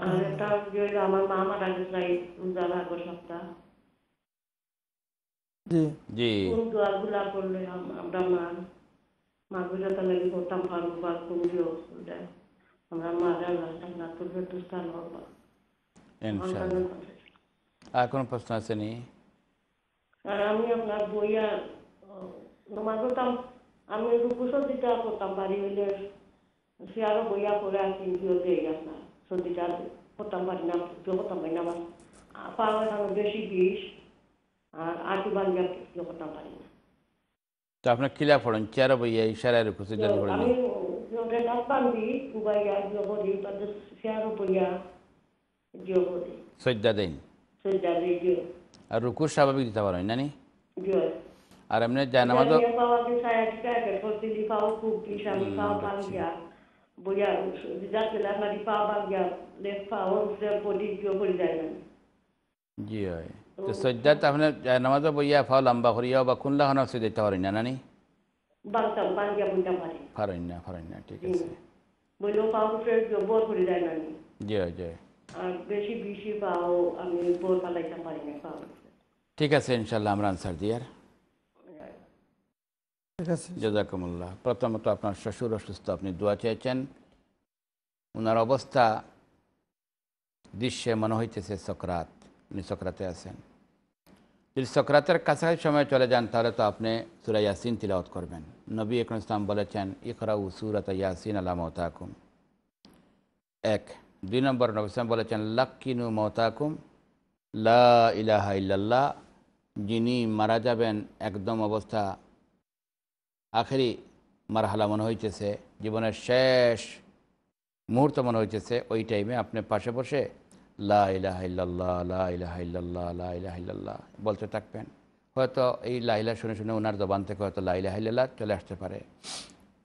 আর একটা আমার মা মারা গেছিল রোজার আগের সপ্তাহ জি আর আমি আপনার বইয়া নমাজ করতাম আমি রুকুশো করতাম বাড়ি হইলে সে আরো বইয়া করে আর কিন্তু দিয়ে গেছে সর্দিটা করতাম পারি না করতাম পারি না আমার পা বেশি বিষ আর আটি বাংলা কিছু কথা পারি না তো আপনার কিলা পড়েন চেয়ারা বইয়া ইশারা রেখো সেটা পড়েন আমি ওটা নাচ বান্ধি কুবাইয়া জহরি তাদের চেয়ারা বইয়া জহরি সজ্জা দেন সজ্জা দিই আর রুকু স্বাভাবিক দিতে পারেন না নি আর এমনি আচ্ছা। যায় আমার পা জি হয় তো আপনি নামাজও বইয়া ফাও লম্বা করিয়া বা না ঠিক আছে নানি ঠিক আছে ইনশাল্লাহ আমরা আনসার দিয়ার ঠিক আছে জাজাকুমুল্লাহ প্রথমত আপনার শ্বশুর অসুস্থ আপনি দোয়া চেয়েছেন ওনার অবস্থা দৃশ্যে মনে হইতেছে সক্রাত উনি সক্রাতে আসেন যদি সক্রাতের কাছাকাছি সময় চলে যান তাহলে তো আপনি সুরা ইয়াসিন তিলাওত করবেন নবী এখন ইসলাম বলেছেন ইকরা উ সুরাত ইয়াসিন আলা মতাকুম এক দুই নম্বর নবী ইসলাম বলেছেন লাকিনু মতাকুম লা ইলাহা ইল্লাল্লাহ যিনি মারা যাবেন একদম অবস্থা আখেরি মারহালা মনে হইতেছে জীবনের শেষ মুহূর্ত মনে হইতেছে ওই টাইমে আপনি পাশে বসে লাইলাহিল্লাহ বলতে থাকবেন হয়তো এই লাইলা শুনে শুনে ওনার জবান থেকে হয়তো হাইল্লাহ চলে আসতে পারে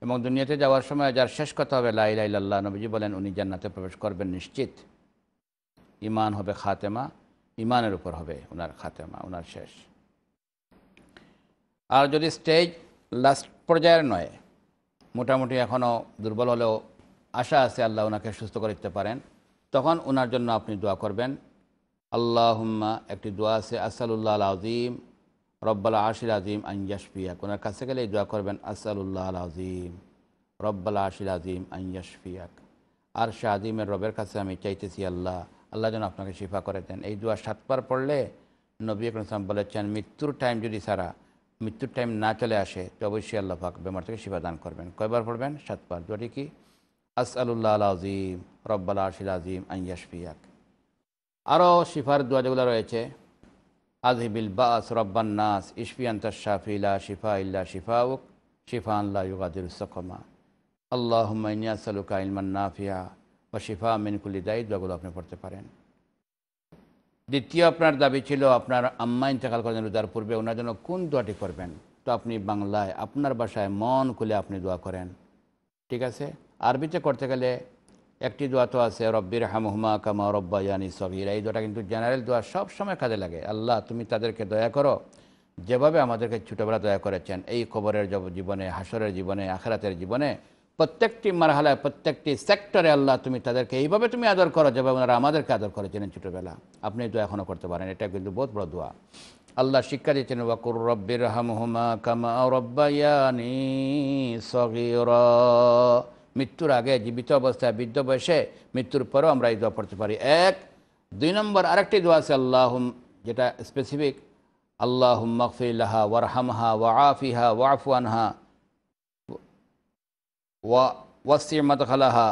এবং দুনিয়াতে যাওয়ার সময় যার শেষ কথা হবে লাইলাহিল্লাহ নবীজি বলেন উনি জান্নাতে প্রবেশ করবেন নিশ্চিত ইমান হবে খাতেমা ইমানের উপর হবে ওনার খাতেমা ওনার শেষ আর যদি স্টেজ লাস্ট পর্যায়ের নয় মোটামুটি এখনও দুর্বল হলেও আশা আছে আল্লাহ ওনাকে সুস্থ করে দিতে পারেন তখন ওনার জন্য আপনি দোয়া করবেন আল্লাহম্মা একটি দোয়া আছে আসালুল্লাহ আল আজিম রব্বাল আশির আজিম আঞ্জাসফিয়া ওনার কাছে গেলে দোয়া করবেন আসালুল্লাহ আল আজিম রব্বাল আশির আজিম আঞ্জাসফিয়াক আর শাহ আজিমের রবের কাছে আমি চাইতেছি আল্লাহ আল্লাহ যেন আপনাকে শিফা করে দেন এই দোয়া সাতবার পড়লে নবী আকরম বলেছেন মৃত্যুর টাইম যদি সারা মৃত্যুর টাইম না চলে আসে তো অবশ্যই আল্লাহ পাক বেমার থেকে শিফা দান করবেন কয়বার পড়বেন সাতবার দোয়াটি কি আসআলুল্লাহ আল আজিম রব্বালা আশিল আজিম আইয়াসফিয়াক আরও শিফার দোয়া যেগুলো রয়েছে আজিবিল বাস রব্বান নাস ইশফিয়ান্ত শাফিলা শিফা ইল্লা শিফা উক শিফা আল্লাহ ইউগাদির সকমা আল্লাহ হুমাইনিয়াসালুকা ইলমান নাফিয়া বা শিফা মিনকুলি দায়ী দোয়াগুলো আপনি পড়তে পারেন দ্বিতীয় আপনার দাবি ছিল আপনার আম্মা ইন্তেকাল করেন রোজার পূর্বে ওনার জন্য কোন দোয়াটি করবেন তো আপনি বাংলায় আপনার বাসায় মন খুলে আপনি দোয়া করেন ঠিক আছে আরবিতে করতে গেলে একটি দোয়া তো আছে রব্বির হামহুমা কামা রব্বায়ানি সবির এই দোয়াটা কিন্তু জেনারেল দোয়া সব সময় কাজে লাগে আল্লাহ তুমি তাদেরকে দয়া করো যেভাবে আমাদেরকে ছোটোবেলা দয়া করেছেন এই কবরের জীবনে হাসরের জীবনে আখরাতের জীবনে প্রত্যেকটি মারহালায় প্রত্যেকটি সেক্টরে আল্লাহ তুমি তাদেরকে এইভাবে তুমি আদর করো যেভাবে ওনারা আমাদেরকে আদর করেছেন ছোটোবেলা আপনি দোয়া এখনও করতে পারেন এটা কিন্তু বহুত বড় দোয়া আল্লাহ শিক্ষা দিয়েছেন ওয়াকুর রব্বির হামহুমা কামা ইয়ানি সগিরা মৃত্যুর আগে জীবিত অবস্থায় বৃদ্ধ বয়সে মৃত্যুর পরেও আমরা এই দোয়া পড়তে পারি এক দুই নম্বর আরেকটি দোয়া আছে আল্লাহম যেটা স্পেসিফিক আল্লাহম মকফিল্লাহা ওয়ারহামহা ওয়াফিহা ওয়াফওয়ানহা ওয়া ওয়াসির মতখালাহা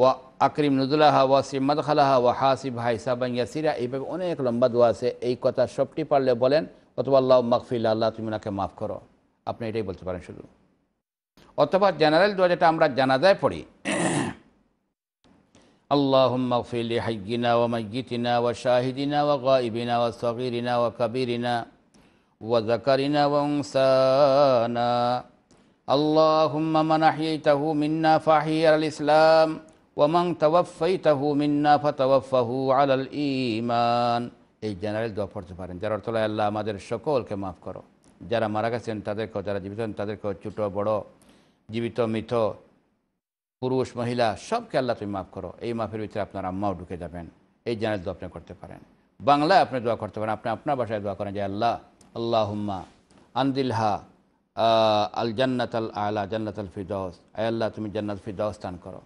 ওয়া আকরিম নজুলাহা ওয়া সিম্মদ খালাহা ওয়া হাসিব হাইসাবান ইয়াসিরা এইভাবে অনেক লম্বা দোয়া আছে এই কথা সবটি পারলে বলেন অথবা আল্লাহ মকফিল্লা আল্লাহ তুমি ওনাকে মাফ করো আপনি এটাই বলতে পারেন শুধু অথবা জেনারেল দোয়া যেটা আমরা জানা যায় পড়ি আল্লাহমফিলি হাইগিনা ও মাইগিতিনা ও শাহিদিনা ওয়া গাইবিনা ওয়া সগিরিনা ওয়া কাবিরিনা ওয়া জাকারিনা ওয়ং সানা আল্লাহম মানাহিয়াই তাহু মিন্না আল ইসলাম ওয়ামং তাওয়াফাই তাহু মিন্না ফা আল আল ইমান এই জেনারেল দোয়া পড়তে পারেন আল্লাহ আমাদের সকলকে মাফ করো যারা মারা গেছেন তাদেরকেও যারা জীবিত তাদেরকেও ছোট বড় জীবিত মৃত পুরুষ মহিলা সবকে আল্লাহ তুমি মাফ করো এই মাফের ভিতরে আপনার আম্মাও ঢুকে যাবেন এই জানাজ দোয়া আপনি করতে পারেন বাংলায় আপনি দোয়া করতে পারেন আপনি আপনার বাসায় দোয়া করেন যে আল্লাহ আল্লাহ হুম্মা আন্দিলহা আল জান্নাত আল আলা জান্নাত আল ফিদাউস আয় আল্লাহ তুমি জান্নাত ফিদাউস স্থান করো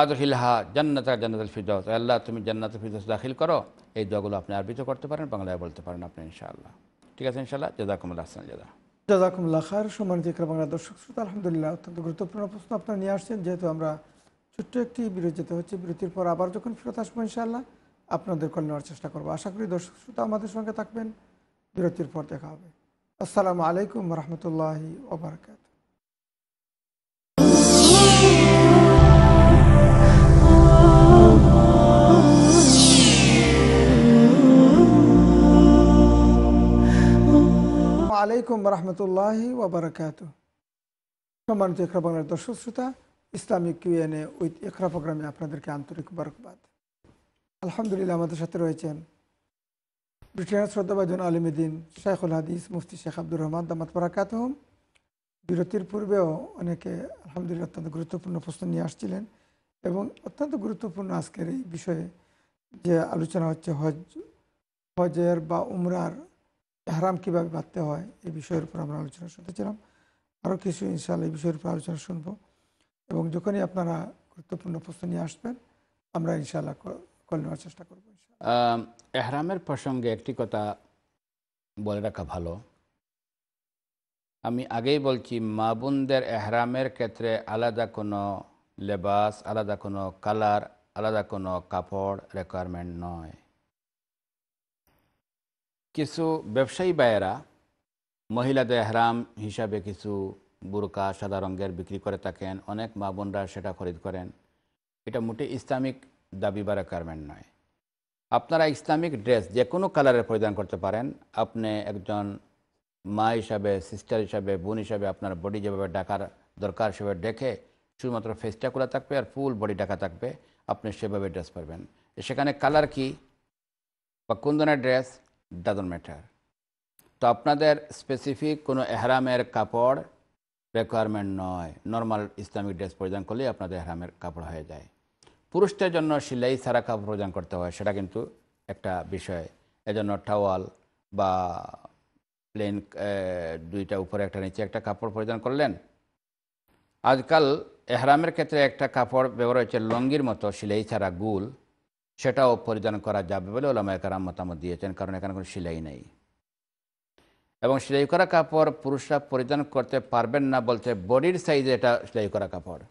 আদহিলহা জান্নাত জান্নাত আল ফিদাউস আয় আল্লাহ তুমি জান্নাত ফিদাউস দাখিল করো এই দোয়াগুলো আপনি আরবিতে করতে পারেন বাংলায় বলতে পারেন আপনি ইনশাআল্লাহ ঠিক আছে ইনশাআল্লাহ জাজাকুমুল্লাহ আসসালাম জেদা আসসালামাইকুম রহমতুল্লাহ সম্মানিত দর্শক অত্যন্ত গুরুত্বপূর্ণ প্রশ্ন আসছেন যেহেতু আমরা ছোট্ট একটি বিরতিতে হচ্ছে বিরতির পর আবার যখন আপনাদের নেওয়ার চেষ্টা আশা করি দর্শক আমাদের সঙ্গে থাকবেন বিরতির পর দেখা হবে আলাইকুম আলাইকুম রহমতুল্লাহ ওবরাকাত সম্মানিত ইকরা বাংলার দর্শক শ্রোতা ইসলামিক কিউএনএ উইথ একরা প্রোগ্রামে আপনাদেরকে আন্তরিক বরকবাদ আলহামদুলিল্লাহ আমাদের সাথে রয়েছেন ব্রিটেনের শ্রদ্ধাভাজন আলিমুদ্দিন শেখুল হাদিস মুফতি শেখ আব্দুর রহমান দামাত বরাকাত হোম বিরতির পূর্বেও অনেকে আলহামদুলিল্লাহ অত্যন্ত গুরুত্বপূর্ণ প্রশ্ন নিয়ে আসছিলেন এবং অত্যন্ত গুরুত্বপূর্ণ আজকের এই বিষয়ে যে আলোচনা হচ্ছে হজ হজের বা উমরার হারাম কিভাবে বাঁধতে হয় এই বিষয়ের উপর আমরা আলোচনা শুনতেছিলাম আরও কিছু ইনশাআল্লাহ এই বিষয়ের উপর আলোচনা শুনব এবং যখনই আপনারা গুরুত্বপূর্ণ প্রশ্ন নিয়ে আসবেন আমরা ইনশাল্লাহ করে নেওয়ার চেষ্টা করব এহরামের প্রসঙ্গে একটি কথা বলে রাখা ভালো আমি আগেই বলছি মা বোনদের এহরামের ক্ষেত্রে আলাদা কোনো লেবাস আলাদা কোনো কালার আলাদা কোনো কাপড় রেকোয়ারমেন্ট নয় কিছু ব্যবসায়ী বায়েরা মহিলাদের হ্রাম হিসাবে কিছু বুরকা সাদা রঙের বিক্রি করে থাকেন অনেক মা বোনরা সেটা খরিদ করেন এটা মোটে ইসলামিক দাবি বা রেকারমেন্ট নয় আপনারা ইসলামিক ড্রেস যে কোনো কালারের পরিধান করতে পারেন আপনি একজন মা হিসাবে সিস্টার হিসাবে বোন হিসাবে আপনার বডি যেভাবে ডাকার দরকার সেভাবে ডেকে শুধুমাত্র ফেসটা খোলা থাকবে আর ফুল বডি ডাকা থাকবে আপনি সেভাবে ড্রেস পারবেন সেখানে কালার কি বা কোন ধরনের ড্রেস ডাজন ম্যাটার তো আপনাদের স্পেসিফিক কোনো এহরামের কাপড় রেকোয়ারমেন্ট নয় নর্মাল ইসলামিক ড্রেস পরিধান করলে আপনাদের এহরামের কাপড় হয়ে যায় পুরুষদের জন্য সিলাই সারা কাপড় পরিধান করতে হয় সেটা কিন্তু একটা বিষয় এজন্য টাওয়াল বা প্লেন দুইটা উপরে একটা নিচে একটা কাপড় পরিধান করলেন আজকাল এহরামের ক্ষেত্রে একটা কাপড় ব্যবহার হয়েছে লঙ্গির মতো সিলাই ছাড়া গুল সেটাও পরিধান করা যাবে বলে ওলামা একারাম মতামত দিয়েছেন কারণ এখানে কোনো সেলাই নেই এবং সেলাই করা কাপড় পুরুষরা পরিধান করতে পারবেন না বলতে বডির সাইজে এটা সেলাই করা কাপড়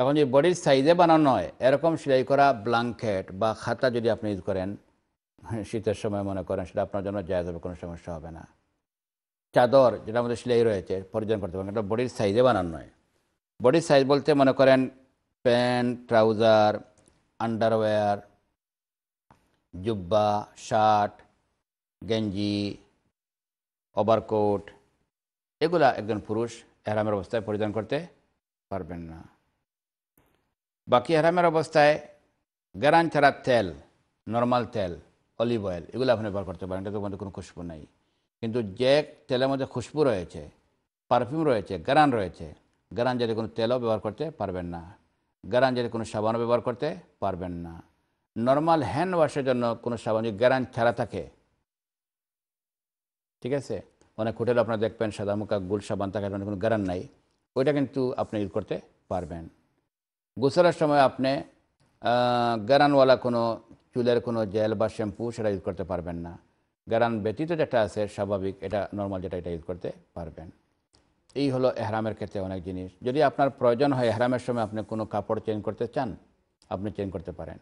এখন যদি বডির সাইজে বানানো নয় এরকম সেলাই করা ব্লাঙ্কেট বা খাতা যদি আপনি ইউজ করেন শীতের সময় মনে করেন সেটা আপনার জন্য জায়গা হবে কোনো সমস্যা হবে না চাদর যেটা আমাদের সেলাই রয়েছে পরিধান করতে পারবেন এটা বডির সাইজে বানানো নয় বডির সাইজ বলতে মনে করেন প্যান্ট ট্রাউজার আন্ডারওয়্যার জুব্বা শার্ট গেঞ্জি ওভারকোট এগুলা একজন পুরুষ এহরামের অবস্থায় পরিধান করতে পারবেন না বাকি এহরামের অবস্থায় গ্যারান ছাড়া তেল নর্মাল তেল অলিভ অয়েল এগুলো আপনি ব্যবহার করতে পারেন এটাতে মধ্যে কোনো খুশবু নেই কিন্তু যে তেলের মধ্যে খুশবু রয়েছে পারফিউম রয়েছে গ্যারান রয়েছে গ্যারান যাতে কোনো তেলও ব্যবহার করতে পারবেন না গ্যারাঞ্জের কোনো সাবান ব্যবহার করতে পারবেন না নর্মাল হ্যান্ড ওয়াশের জন্য কোনো সাবান যদি গ্যারান ছাড়া থাকে ঠিক আছে অনেক হোটেল আপনারা দেখবেন সাদা মুখা গুল সাবান থাকে মানে কোনো গ্যারান নাই ওইটা কিন্তু আপনি ইউজ করতে পারবেন গোসলার সময় আপনি গ্যারানওয়ালা কোনো চুলের কোনো জেল বা শ্যাম্পু সেটা ইউজ করতে পারবেন না গ্যারান ব্যতীত যেটা আছে স্বাভাবিক এটা নর্মাল যেটা এটা ইউজ করতে পারবেন এই হলো এহরামের ক্ষেত্রে অনেক জিনিস যদি আপনার প্রয়োজন হয় এহরামের সময় আপনি কোনো কাপড় চেঞ্জ করতে চান আপনি চেঞ্জ করতে পারেন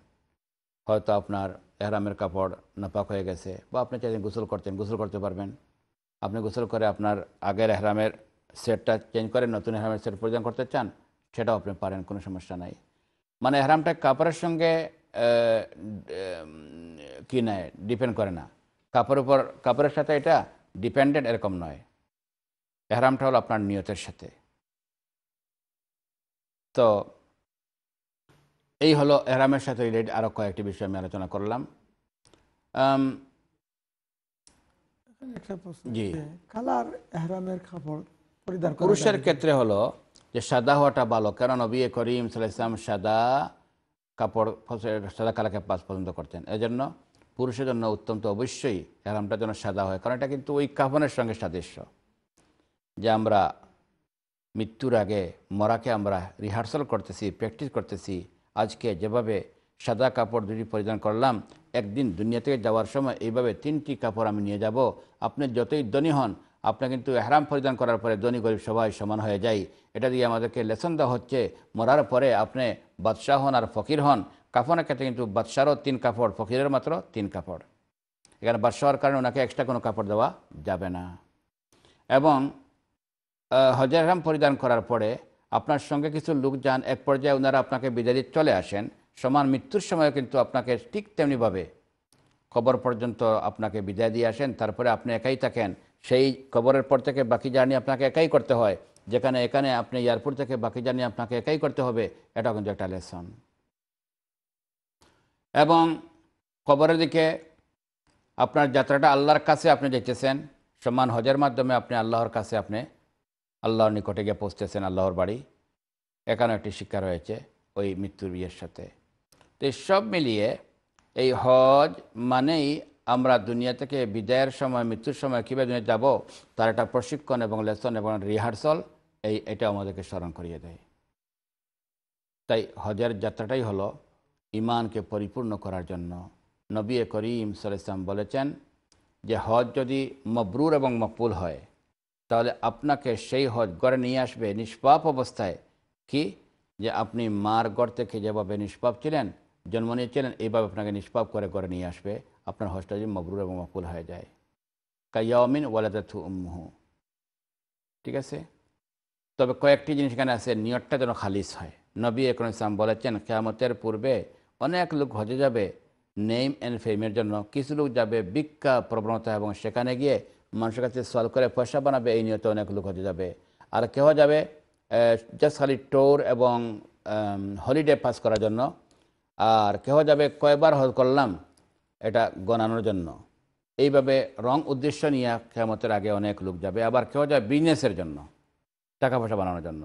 হয়তো আপনার এহরামের কাপড় নাপাক হয়ে গেছে বা আপনি চাইছেন গোসল করতেন গোসল করতে পারবেন আপনি গোসল করে আপনার আগের এহরামের সেটটা চেঞ্জ করে নতুন এহরামের সেট পরিধান করতে চান সেটাও আপনি পারেন কোনো সমস্যা নাই মানে এহরামটা কাপড়ের সঙ্গে কি নেয় ডিপেন্ড করে না কাপড়ের উপর কাপড়ের সাথে এটা ডিপেন্ডেন্ট এরকম নয় এহরামটা হলো আপনার নিয়তের সাথে তো এই হলো এহরামের সাথে রিলেটেড আরও কয়েকটি বিষয় আমি আলোচনা করলাম কালার এহরামের কাপড় পুরুষের ক্ষেত্রে হলো যে সাদা হওয়াটা ভালো কারণ নবী করিম সাল্লাম সাদা কাপড় সাদা কালাকে পাস পছন্দ করতেন এজন্য পুরুষের জন্য অত্যন্ত অবশ্যই এহরামটা যেন সাদা হয় কারণ এটা কিন্তু ওই কাফনের সঙ্গে সাদৃশ্য যে আমরা মৃত্যুর আগে মরাকে আমরা রিহার্সাল করতেছি প্র্যাকটিস করতেছি আজকে যেভাবে সাদা কাপড় দুটি পরিধান করলাম একদিন দুনিয়া থেকে যাওয়ার সময় এইভাবে তিনটি কাপড় আমি নিয়ে যাব আপনি যতই ধনী হন আপনার কিন্তু হেরাম পরিধান করার পরে ধনী গরিব সবাই সমান হয়ে যায় এটা দিয়ে আমাদেরকে লেসন দেওয়া হচ্ছে মরার পরে আপনি বাদশাহ হন আর ফকির হন কাপড়ের ক্ষেত্রে কিন্তু বাদশারও তিন কাপড় ফকিরের মাত্র তিন কাপড় এখানে হওয়ার কারণে ওনাকে এক্সট্রা কোনো কাপড় দেওয়া যাবে না এবং হজের পরিধান করার পরে আপনার সঙ্গে কিছু লোক যান এক পর্যায়ে ওনারা আপনাকে বিদায় দিয়ে চলে আসেন সমান মৃত্যুর সময় কিন্তু আপনাকে ঠিক তেমনিভাবে কবর পর্যন্ত আপনাকে বিদায় দিয়ে আসেন তারপরে আপনি একাই থাকেন সেই কবরের পর থেকে বাকি জার্নি আপনাকে একাই করতে হয় যেখানে এখানে আপনি এয়ারপোর্ট থেকে বাকি জার্নি আপনাকে একাই করতে হবে এটা কিন্তু একটা লেসন এবং কবরের দিকে আপনার যাত্রাটা আল্লাহর কাছে আপনি যেতেছেন সমান হজের মাধ্যমে আপনি আল্লাহর কাছে আপনি আল্লাহর নিকটে গিয়ে পৌঁছতেছেন আল্লাহর বাড়ি এখানে একটি শিক্ষা রয়েছে ওই মৃত্যুর বিয়ের সাথে তো সব মিলিয়ে এই হজ মানেই আমরা দুনিয়া থেকে বিদায়ের সময় মৃত্যুর সময় কীভাবে দুনিয়া যাব তার একটা প্রশিক্ষণ এবং লেসন এবং রিহার্সাল এই এটা আমাদেরকে স্মরণ করিয়ে দেয় তাই হজের যাত্রাটাই হলো ইমানকে পরিপূর্ণ করার জন্য নবী করিম সাল ইসলাম বলেছেন যে হজ যদি মবরুর এবং মকবুল হয় তাহলে আপনাকে সেই হজ গড়ে নিয়ে আসবে নিষ্পাপ অবস্থায় কি যে আপনি মার গড় থেকে যেভাবে নিষ্পাপ ছিলেন জন্ম নিয়েছিলেন এইভাবে আপনাকে নিষ্পাপ করে গড়ে নিয়ে আসবে আপনার হজটা যে মবরুর এবং মকুল হয়ে যায় কাইয়াউমিন ওয়ালাদাথু উম্মুহু ঠিক আছে তবে কয়েকটি জিনিস এখানে আছে নিয়তটা যেন খালিস হয় নবী একরম ইসলাম বলেছেন কেয়ামতের পূর্বে অনেক লোক হজে যাবে নেম অ্যান্ড ফেমের জন্য কিছু লোক যাবে বিক্ষা প্রবণতা এবং সেখানে গিয়ে মানুষের কাছে সল করে পয়সা বানাবে এই নিয়তে অনেক লোক হতে যাবে আর কেউ যাবে জাস্ট খালি টোর এবং হলিডে পাস করার জন্য আর কেহ যাবে কয়বার হজ করলাম এটা গণানোর জন্য এইভাবে রং উদ্দেশ্য নিয়ে ক্ষমতের আগে অনেক লোক যাবে আবার কেউ যাবে বিজনেসের জন্য টাকা পয়সা বানানোর জন্য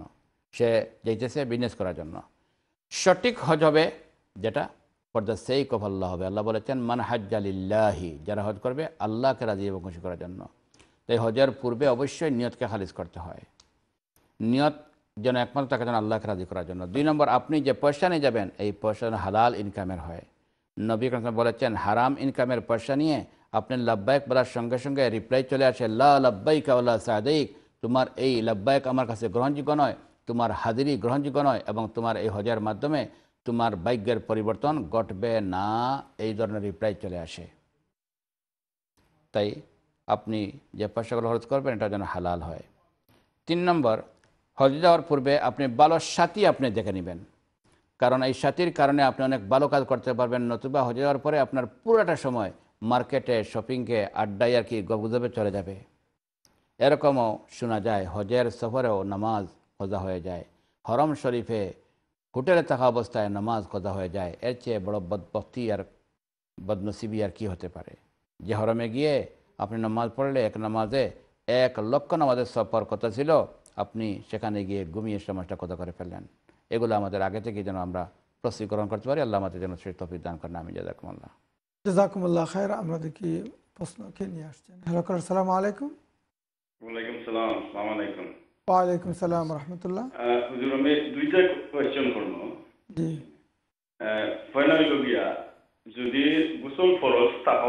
সে যেতেছে বিজনেস করার জন্য সঠিক হজ হবে যেটা for the sake of Allah হবে আল্লাহ বলেছেন মান হাজ্জালিল্লাহি যারা হজ করবে আল্লাহকে রাজি এবং খুশি করার জন্য তাই হজের পূর্বে অবশ্যই নিয়তকে খালিজ করতে হয় নিয়ত যেন একমাত্র তাকে যেন আল্লাহকে রাজি করার জন্য দুই নম্বর আপনি যে পয়সা নিয়ে যাবেন এই পয়সা যেন হালাল ইনকামের হয় নবী কাসম বলেছেন হারাম ইনকামের পয়সা নিয়ে আপনি লাভবায়ক বলার সঙ্গে সঙ্গে রিপ্লাই চলে আসে লা লাভবাইক আল্লাহ সাদিক তোমার এই লাভবায়ক আমার কাছে গ্রহণযোগ্য নয় তোমার হাজিরি গ্রহণযোগ্য নয় এবং তোমার এই হজের মাধ্যমে তোমার ভাগ্যের পরিবর্তন ঘটবে না এই ধরনের রিপ্লাই চলে আসে তাই আপনি যে পয়সাগুলো খরচ করবেন এটা যেন হালাল হয় তিন নম্বর হজে যাওয়ার পূর্বে আপনি ভালো সাথী আপনি দেখে নেবেন কারণ এই সাথীর কারণে আপনি অনেক ভালো কাজ করতে পারবেন নতুবা হজে যাওয়ার পরে আপনার পুরোটা সময় মার্কেটে শপিংকে আড্ডায় আর কি গবগুজবে চলে যাবে এরকমও শোনা যায় হজের সফরেও নামাজ হজা হয়ে যায় হরম শরীফে হোটেলে থাকা অবস্থায় নামাজ কদা হয়ে যায় এর চেয়ে বড় বদপক্তি আর বদনসিবি আর কি হতে পারে যে হরমে গিয়ে আপনি নামাজ পড়লে এক নামাজে এক লক্ষ নামাজের সফর কথা ছিল আপনি সেখানে গিয়ে ঘুমিয়ে সমাজটা কথা করে ফেললেন এগুলো আমাদের আগে থেকে যেন আমরা প্রস্তুতিকরণ করতে পারি আল্লাহ আমাদের যেন শ্রেষ্ঠ তফিক দান করেন আমি জাজাকুমল্লাহ জাজাকুমুল্লাহ খায়ের আমরা দেখি প্রশ্নকে নিয়ে আসছেন হ্যালো সালাম আলাইকুম ওয়ালাইকুম সালাম আসসালামু আলাইকুম ওয়ালাইকুম সালাম রহমতুল্লাহ হুজুর আমি দুইটা কোয়েশ্চন করব জি পয়লা হইল যদি গোসল ফরজ থাকা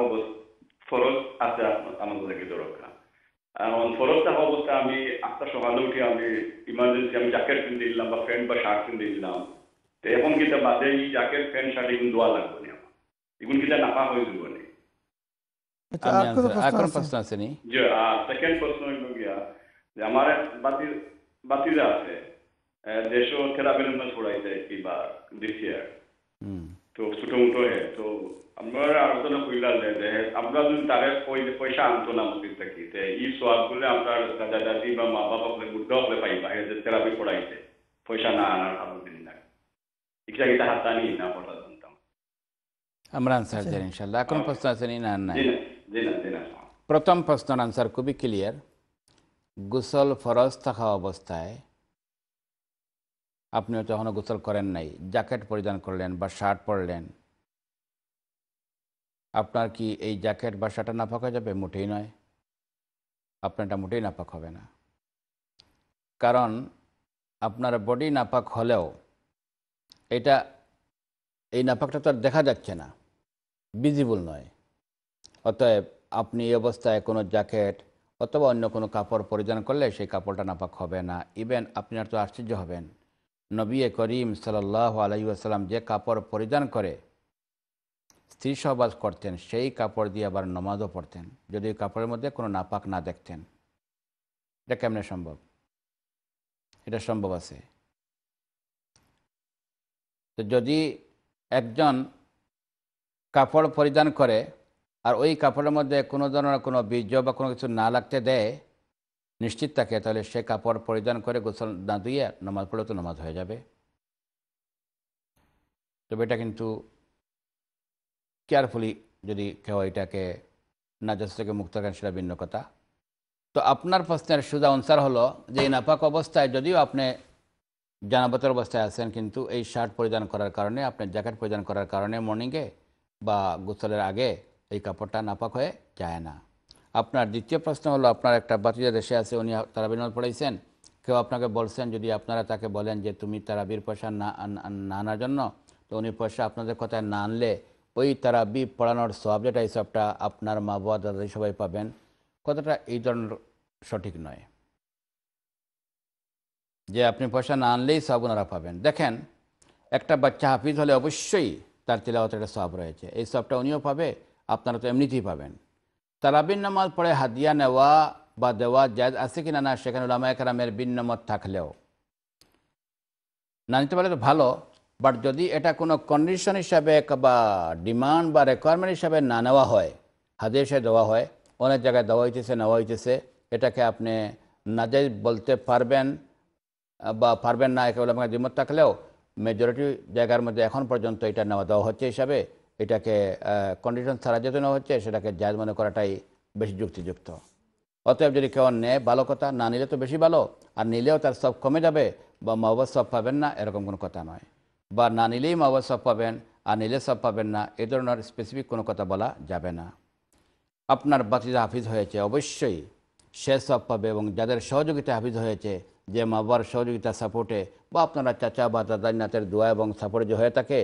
ফরজ আছে আমাদের লাগে দরকার কারণ ফরজ থাকা অবস্থা আমি আটটা সকালে উঠে আমি ইমার্জেন্সি আমি জ্যাকেট কিনে দিলাম বা প্যান্ট বা শার্ট কিনে দিলাম তো এখন কিন্তু বাদে এই জ্যাকেট প্যান্ট শার্ট এগুলো দোয়া লাগবে না আমার এগুলো কিন্তু নাপা হয়ে যাবে না আচ্ছা, সেকেন্ড প্রশ্ন হইল গিয়া যে আমার বাতি বাতিজা আছে দেশও খেলা মধ্যে ছড়াই কিবার দিস ইয়ার তো ছোট মোটো হে তো আমরা আলোচনা করিলাম যে আমরা যদি তাদের পয়সা আনতো না মন্দির থাকি তে ই সোয়াব করলে আমরা দাদা দাদি বা মা বাবা হলে বুদ্ধ হলে পাইবা হে যে থেরাপি পড়াইছে পয়সা না আনার ভালো দিন না ইচ্ছা কিন্তু হাত আনি না পড়া জানতাম আমরা আনসার জানি ইনশাল্লাহ এখন আচ্ছা। প্রশ্ন আছে না না জি না জি না প্রথম প্রশ্ন আনসার খুবই ক্লিয়ার গোসল ফরজ থাকা অবস্থায় আপনি এখনও গোসল করেন নাই জ্যাকেট পরিধান করলেন বা শার্ট পরলেন আপনার কি এই জ্যাকেট বা শার্টটা নাফাক হয়ে যাবে মোটেই নয় আপনারটা মোটেই নাপাক হবে না কারণ আপনার বডি নাপাক হলেও এটা এই নাপাকটা তো আর দেখা যাচ্ছে না ভিজিবল নয় অতএব আপনি এই অবস্থায় কোনো জ্যাকেট অথবা অন্য কোনো কাপড় পরিধান করলে সেই কাপড়টা নাপাক হবে না ইভেন আপনার তো আশ্চর্য হবেন নবী করিম সাল্লাহ আলাইসাল্লাম যে কাপড় পরিধান করে স্ত্রী সহবাস করতেন সেই কাপড় দিয়ে আবার নমাজও পড়তেন যদি কাপড়ের মধ্যে কোনো নাপাক না দেখতেন এটা কেমনে সম্ভব এটা সম্ভব আছে তো যদি একজন কাপড় পরিধান করে আর ওই কাপড়ের মধ্যে কোনো ধরনের কোনো বীর্য বা কোনো কিছু না লাগতে দেয় নিশ্চিত থাকে তাহলে সে কাপড় পরিধান করে গোসল না দিয়ে নামাজ পড়লে তো নামাজ হয়ে যাবে তবে এটা কিন্তু কেয়ারফুলি যদি কেউ এটাকে নাজাস থেকে মুক্ত করেন সেটা ভিন্ন কথা তো আপনার প্রশ্নের সুদা অনসার হলো যে এই নাপাক অবস্থায় যদিও আপনি জানাবতের অবস্থায় আছেন কিন্তু এই শার্ট পরিধান করার কারণে আপনার জ্যাকেট পরিধান করার কারণে মর্নিংয়ে বা গোসলের আগে এই কাপড়টা নাপাক হয়ে যায় না আপনার দ্বিতীয় প্রশ্ন হলো আপনার একটা বাতিজা দেশে আছে উনি তারাবির নামাজ পড়াইছেন কেউ আপনাকে বলছেন যদি আপনারা তাকে বলেন যে তুমি তারাবির পয়সা না আনার জন্য তো উনি পয়সা আপনাদের কথায় না আনলে ওই তারাবি পড়ানোর সব যেটা এই সবটা আপনার মা বাবা দাদা সবাই পাবেন কথাটা এই ধরনের সঠিক নয় যে আপনি পয়সা না আনলেই সব ওনারা পাবেন দেখেন একটা বাচ্চা হাফিজ হলে অবশ্যই তার তিলাওয়াতের একটা সব রয়েছে এই সবটা উনিও পাবে আপনারা তো এমনিতেই পাবেন তারাবিন নামাজ পড়ে হাদিয়া নেওয়া বা দেওয়া জায়দ আছে কি না না সেখানে বিন বিন্যমত থাকলেও না নিতে পারলে তো ভালো বাট যদি এটা কোনো কন্ডিশন হিসাবে বা ডিমান্ড বা রেকোয়ারমেন্ট হিসাবে না নেওয়া হয় হাদিয়া দেওয়া হয় অনেক জায়গায় দেওয়া হইতেছে নেওয়া হইতেছে এটাকে আপনি নাজাইজ বলতে পারবেন বা পারবেন না একে আমাকে দিমত থাকলেও মেজরিটি জায়গার মধ্যে এখন পর্যন্ত এটা নেওয়া দেওয়া হচ্ছে হিসাবে এটাকে কন্ডিশন ছাড়া যে হচ্ছে সেটাকে জায়জ মনে করাটাই বেশি যুক্তিযুক্ত অতএব যদি কেউ নেয় ভালো কথা না নিলে তো বেশি ভালো আর নিলেও তার সব কমে যাবে বা মাহবাদ সব পাবেন না এরকম কোনো কথা নয় বা না নিলেই মাহবাদ সব পাবেন আর নিলে সব পাবেন না এ ধরনের স্পেসিফিক কোনো কথা বলা যাবে না আপনার বাতিদা হাফিজ হয়েছে অবশ্যই সে সব পাবে এবং যাদের সহযোগিতা হাফিজ হয়েছে যে মা বাবার সহযোগিতা সাপোর্টে বা আপনারা চাচা বা দাদা নাতের দোয়া এবং সাপোর্টে যে হয়ে থাকে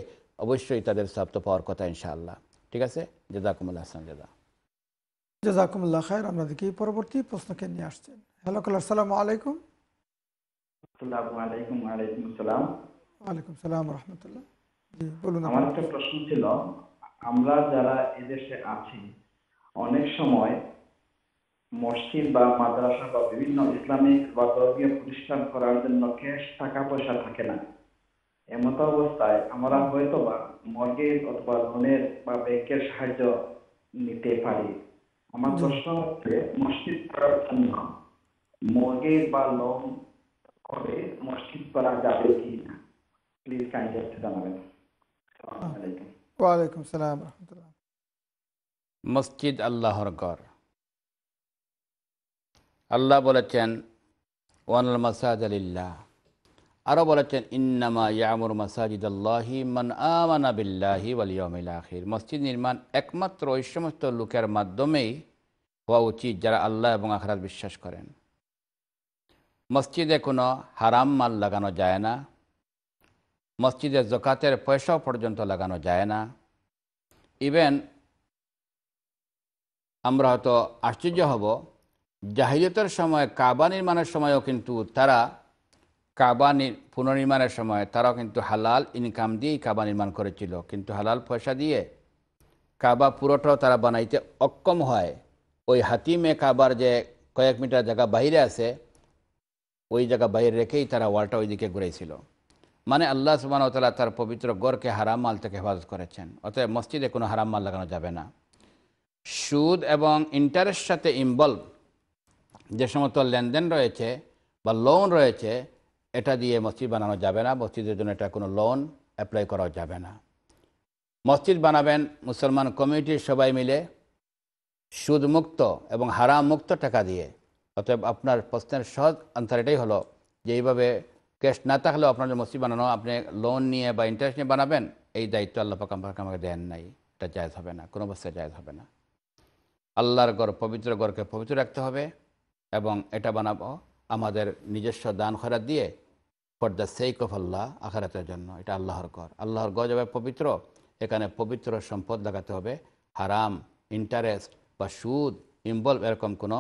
অবশ্যই তাদের সাপ্ত পাওয়ার কথা ইনশাল্লাহ ঠিক আছে জেজাকুমুল্লাহ আসলাম জেজা জেজাকুমুল্লাহ খায়ের আমরা দেখি পরবর্তী প্রশ্নকে নিয়ে আসছেন হ্যালো কালার সালাম আলাইকুম ওয়ালাইকুম বলুন আমার একটা প্রশ্ন ছিল আমরা যারা এদেশে আছি অনেক সময় মসজিদ বা মাদ্রাসা বা বিভিন্ন ইসলামিক বা ধর্মীয় প্রতিষ্ঠান করার জন্য ক্যাশ টাকা পয়সা থাকে না এমত অবস্থায় আমরা হয়তো বা মর্গেজ অথবা লোনের বা ব্যাংকের সাহায্য নিতে পারি আমার প্রশ্ন হচ্ছে মসজিদ করার জন্য মর্গেজ বা লোন করে মসজিদ করা যাবে কি না প্লিজ একটু জানাবেন ওয়ালাইকুম সালাম রহমতুল্লাহ মসজিদ আল্লাহর ঘর আল্লাহ বলেছেন ওয়ান মাসাদ আলিল্লাহ আরও বলেছেন ইন্নামা ইয়ামুর মাসাজিদ আল্লাহি মান আমানা বিল্লাহি ওয়াল আখির মসজিদ নির্মাণ একমাত্র ওই সমস্ত লোকের মাধ্যমেই হওয়া উচিত যারা আল্লাহ এবং আখরাত বিশ্বাস করেন মসজিদে কোনো হারাম মাল লাগানো যায় না মসজিদে জকাতের পয়সাও পর্যন্ত লাগানো যায় না ইভেন আমরা হয়তো আশ্চর্য হব জাহিলিয়তের সময় কাবা নির্মাণের সময়ও কিন্তু তারা কাবা পুনর্নির্মাণের সময় তারাও কিন্তু হালাল ইনকাম দিয়েই কাবা নির্মাণ করেছিল কিন্তু হালাল পয়সা দিয়ে কাবা পুরোটাও তারা বানাইতে অক্ষম হয় ওই হাতিমে কাবার যে কয়েক মিটার জায়গা বাইরে আছে ওই জায়গা বাইরে রেখেই তারা ওয়ালটা ওইদিকে ঘুরেছিল মানে আল্লাহ সুবাহ তালা তার পবিত্র গড়কে হারাম মাল থেকে হেফাজত করেছেন অতএব মসজিদে কোনো হারাম মাল লাগানো যাবে না সুদ এবং ইন্টারেস্ট সাথে ইনভলভ যে সমস্ত লেনদেন রয়েছে বা লোন রয়েছে এটা দিয়ে মসজিদ বানানো যাবে না মসজিদের জন্য এটা কোনো লোন অ্যাপ্লাই করা যাবে না মসজিদ বানাবেন মুসলমান কমিউনিটির সবাই মিলে সুদমুক্ত এবং হারাম মুক্ত টাকা দিয়ে অতএব আপনার প্রশ্নের সহজ আনসার এটাই হলো যে এইভাবে ক্যাশ না থাকলেও আপনার মসজিদ বানানো আপনি লোন নিয়ে বা ইন্টারেস্ট নিয়ে বানাবেন এই দায়িত্ব আল্লাহ পাক আমাকে দেন নাই এটা জায়জ হবে না কোনো অবস্থায় জায়জ হবে না আল্লাহর গড় পবিত্র গড়কে পবিত্র রাখতে হবে এবং এটা বানাবো আমাদের নিজস্ব দান খরা দিয়ে for the sake of Allah আখারাতের জন্য এটা আল্লাহর কর আল্লাহর গজবে পবিত্র এখানে পবিত্র সম্পদ লাগাতে হবে হারাম ইন্টারেস্ট বা সুদ ইনভলভ এরকম কোনো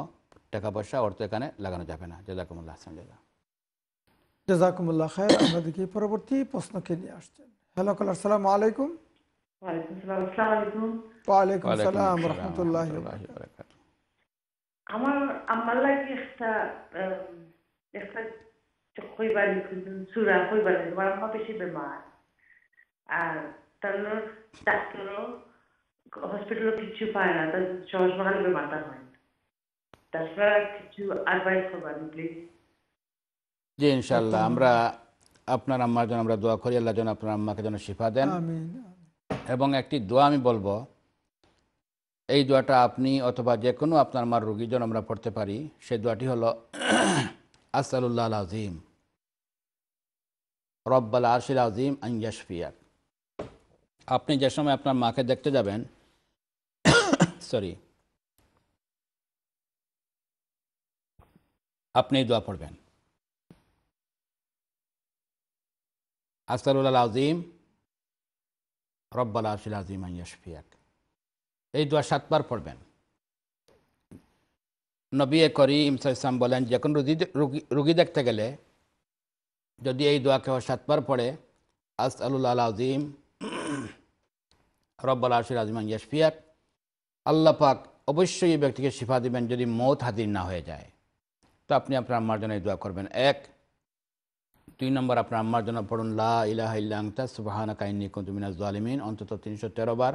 টাকা পয়সা অর্থ এখানে লাগানো যাবে না জেজাকুমুল্লাহ আসলাম খায় আমরা দেখি পরবর্তী প্রশ্নকে নিয়ে আসছেন হ্যালো কলার সালাম আলাইকুম আমার আমার লাগে একটা একটা কিন্তু खोइबारी सुरा তোমার আম্মা বেশি বেমার আর তার ডাক্তারও হসপিটালও কিছু পায় না তার সহজ বেমার মাথা হয় তাছাড়া কিছু অ্যাডভাইস করবেন প্লিজ জি ইনশাআল্লাহ আমরা আপনার আম্মার জন্য আমরা দোয়া করি আল্লাহ যেন আপনার আম্মাকে যেন শিফা দেন এবং একটি দোয়া আমি বলবো এই দোয়াটা আপনি অথবা যে কোনো আপনার আমার রুগীর যেন আমরা পড়তে পারি সেই দোয়াটি হলো আসালুল্লাহ আজিম রব্বাল আরশিল আজিম আইয়াশফিয়াক আপনি যে সময় আপনার মাকে দেখতে যাবেন সরি আপনি দোয়া পড়বেন আসালুল আজিম রব্বাল আরশিল আজিম আইয়াশফিয়াক এই দোয়া সাতবার পড়বেন নবী করিম ইসলাম বলেন যে কোনো রুগী রুগী দেখতে গেলে যদি এই দোয়া কেউ সাতবার পড়ে আস আলুল্লাহ আজিম রব্বাল আশির আজমান ইয়াসফিয়াক আল্লাহ পাক অবশ্যই এই ব্যক্তিকে শিফা দিবেন যদি মত হাজির না হয়ে যায় তো আপনি আপনার আম্মার জন্য এই দোয়া করবেন এক দুই নম্বর আপনার আম্মার জন্য পড়ুন লা ইলাহ ইল্লাংতা সুবাহানা কাহিনী কুন্তুমিনাজ জালিমিন অন্তত তিনশো তেরো বার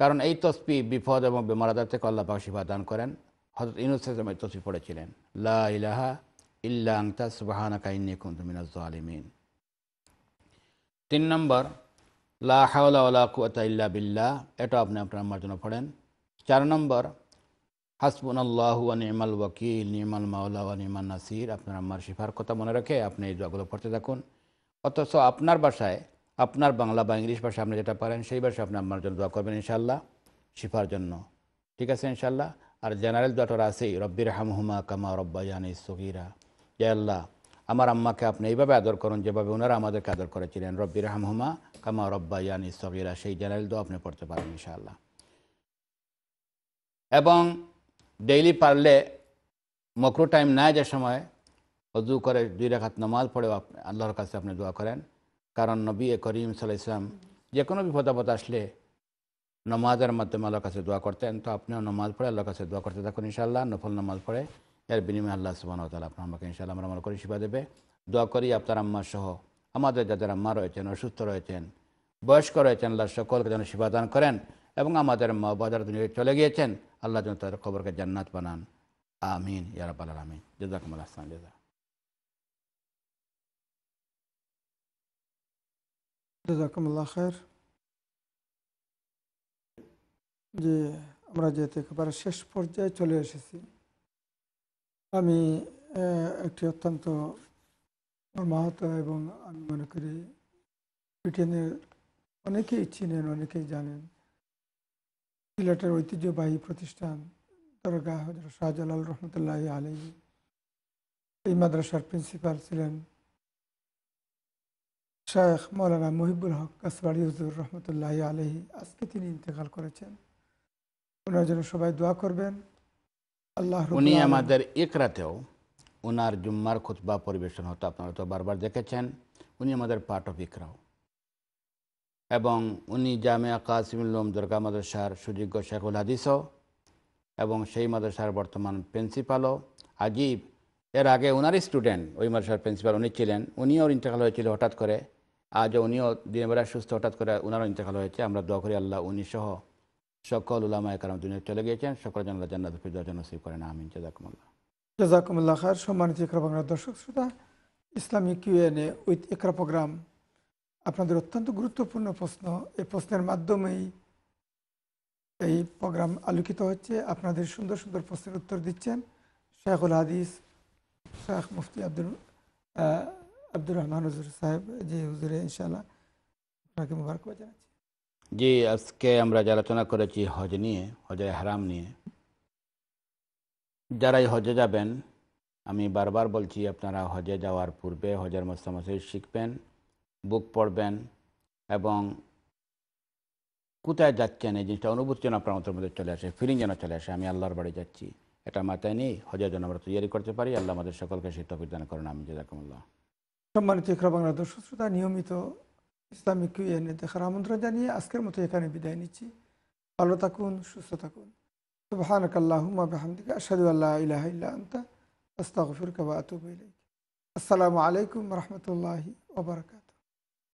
কারণ এই তসপি বিপদ এবং বেমারাদার থেকে আল্লাহ পাক শিফা দান করেন হজরত ইনুসামের তসি পড়েছিলেন লা ইলাহা ইল্লা আংতা সুবাহানা কাইন্নি কুন্তুমিনাজ তিন নম্বর লা হাওলা কুয়াতা ইল্লা বিল্লাহ এটা আপনি আপনার আমার জন্য পড়েন চার নম্বর হাসবুন আল্লাহ নিমাল ওয়াকিল নিমাল মাওলা ওয়া নিমান নাসির আপনার আম্মার শিফার কথা মনে রেখে আপনি এই দোয়াগুলো পড়তে থাকুন অথচ আপনার ভাষায় আপনার বাংলা বা ইংলিশ ভাষায় আপনি যেটা পারেন সেই ভাষায় আপনি আমার জন্য দোয়া করবেন ইনশাল্লাহ শিফার জন্য ঠিক আছে ইনশাল্লাহ আর জেনারেল ডক্টর আছে রব্বির হামহুমা কামা রব্বায়ানি সগিরা জয় আল্লাহ আমার আম্মাকে আপনি এইভাবে আদর করুন যেভাবে ওনারা আমাদেরকে আদর করেছিলেন রব্বির হামহুমা কামা ইয়ানি সগিরা সেই জেনারেল দো আপনি পড়তে পারেন ইনশাআল্লাহ এবং ডেইলি পারলে মকরু টাইম না যে সময় অজু করে দুই রেখাত নমাজ পড়েও আল্লাহর কাছে আপনি দোয়া করেন কারণ নবী করিম সাল্লাহ ইসলাম যে কোনো বিপদ আপদ আসলে নমাজের মাধ্যমে আল্লাহর কাছে দোয়া করতেন তো আপনিও নমাজ পড়ে আল্লাহর কাছে দোয়া করতে থাকুন ইনশাআল্লাহ নফল নমাজ পড়ে এর বিনিময়ে আল্লাহ সুবান তালা আপনার আমাকে ইনশাআল্লাহ আমরা মনে করি শিবা দেবে দোয়া করি আপনার আম্মা সহ আমাদের যাদের আম্মা রয়েছেন অসুস্থ রয়েছেন বয়স্ক রয়েছেন আল্লাহ সকলকে যেন শিবা দান করেন এবং আমাদের মা বাজার দুনিয়ায় চলে গিয়েছেন আল্লাহ যেন তাদের খবরকে জান্নাত বানান আমিন ইয়ারাবাল আমিন জেজাকুমুল আসসালাম জেজা জাজাকুমুল্লাহ খের যে আমরা যেহেতু একেবারে শেষ পর্যায়ে চলে এসেছি আমি একটি অত্যন্ত মাহাত এবং আমি মনে করি ব্রিটেনের অনেকেই চিনেন অনেকেই জানেন সিলেটের ঐতিহ্যবাহী প্রতিষ্ঠান দরগা হজর শাহজালাল রহমতুল্লাহ আলী এই মাদ্রাসার প্রিন্সিপাল ছিলেন শায়েখ মৌলানা মহিবুল হক কাসবাড়ি হজুর রহমতুল্লাহ আলহী আজকে তিনি ইন্তেকাল করেছেন ওনার জন্য সবাই দোয়া করবেন আল্লাহ উনি আমাদের রাতেও ওনার জুম্মার খুতবা পরিবেশন হতো আপনারা তো বারবার দেখেছেন উনি আমাদের পাঠ অফ ইকরাও এবং উনি জামিয়া কাসিমুল্লম দুর্গা মাদ্রাসার সুযোগ্য শেখুল হাদিসও এবং সেই মাদ্রাসার বর্তমান প্রিন্সিপালও আজিব এর আগে ওনারই স্টুডেন্ট ওই মাদ্রাসার প্রিন্সিপাল উনি ছিলেন উনিও ইন্তেকাল হয়েছিল হঠাৎ করে আজ উনিও বেলা সুস্থ হঠাৎ করে ওনারও ইন্তেকাল হয়েছে আমরা দোয়া করি আল্লাহ উনি সহ সকল উলামায় কারণ দুনিয়া চলে গিয়েছেন সকল জানালা জান্নাত জন্য সেই করেন আমিন জাজাকুমুল্লাহ জাজাকুমুল্লাহ খার সম্মানিত ইকরা বাংলার দর্শক শ্রোতা ইসলামিক এ উইথ ইকরা প্রোগ্রাম আপনাদের অত্যন্ত গুরুত্বপূর্ণ প্রশ্ন এই প্রশ্নের মাধ্যমেই এই প্রোগ্রাম আলোকিত হচ্ছে আপনাদের সুন্দর সুন্দর প্রশ্নের উত্তর দিচ্ছেন শেখুল হাদিস শেখ মুফতি আব্দুল আব্দুর রহমান হজুর সাহেব যে হুজুরে ইনশাআল্লাহ আপনাকে মুবারকবাদ জানাচ্ছি জি আজকে আমরা যে আলোচনা করেছি হজ নিয়ে হজে হারাম নিয়ে যারাই হজে যাবেন আমি বারবার বলছি আপনারা হজে যাওয়ার পূর্বে হজের মশামশাই শিখবেন বুক পড়বেন এবং কোথায় যাচ্ছেন এই জিনিসটা অনুভূতি যেন আপনার মতের মধ্যে চলে আসে ফিলিং যেন চলে আসে আমি আল্লাহর বাড়ি যাচ্ছি এটা মাথায় নিয়ে হজের জন্য আমরা তৈরি করতে পারি আল্লাহ আমাদের সকলকে সেই তফিদান করেন আমি জাজাকুমুল্লাহ সম্মানিত বাংলা দর্শক শ্রোতা নিয়মিত ইসলামিক ইউএনএ দেখার আমন্ত্রণ জানিয়ে আজকের মতো এখানে বিদায় নিচ্ছি ভালো থাকুন সুস্থ থাকুন সুবাহানকাল্লাহুমা বেহামদিকা আসাদু আল্লাহ ইলাহ ইল্লা আন্তা আস্তাগফির কাবা আতুব ইলাইক আসসালামু আলাইকুম রহমতুল্লাহি ওবরাকাত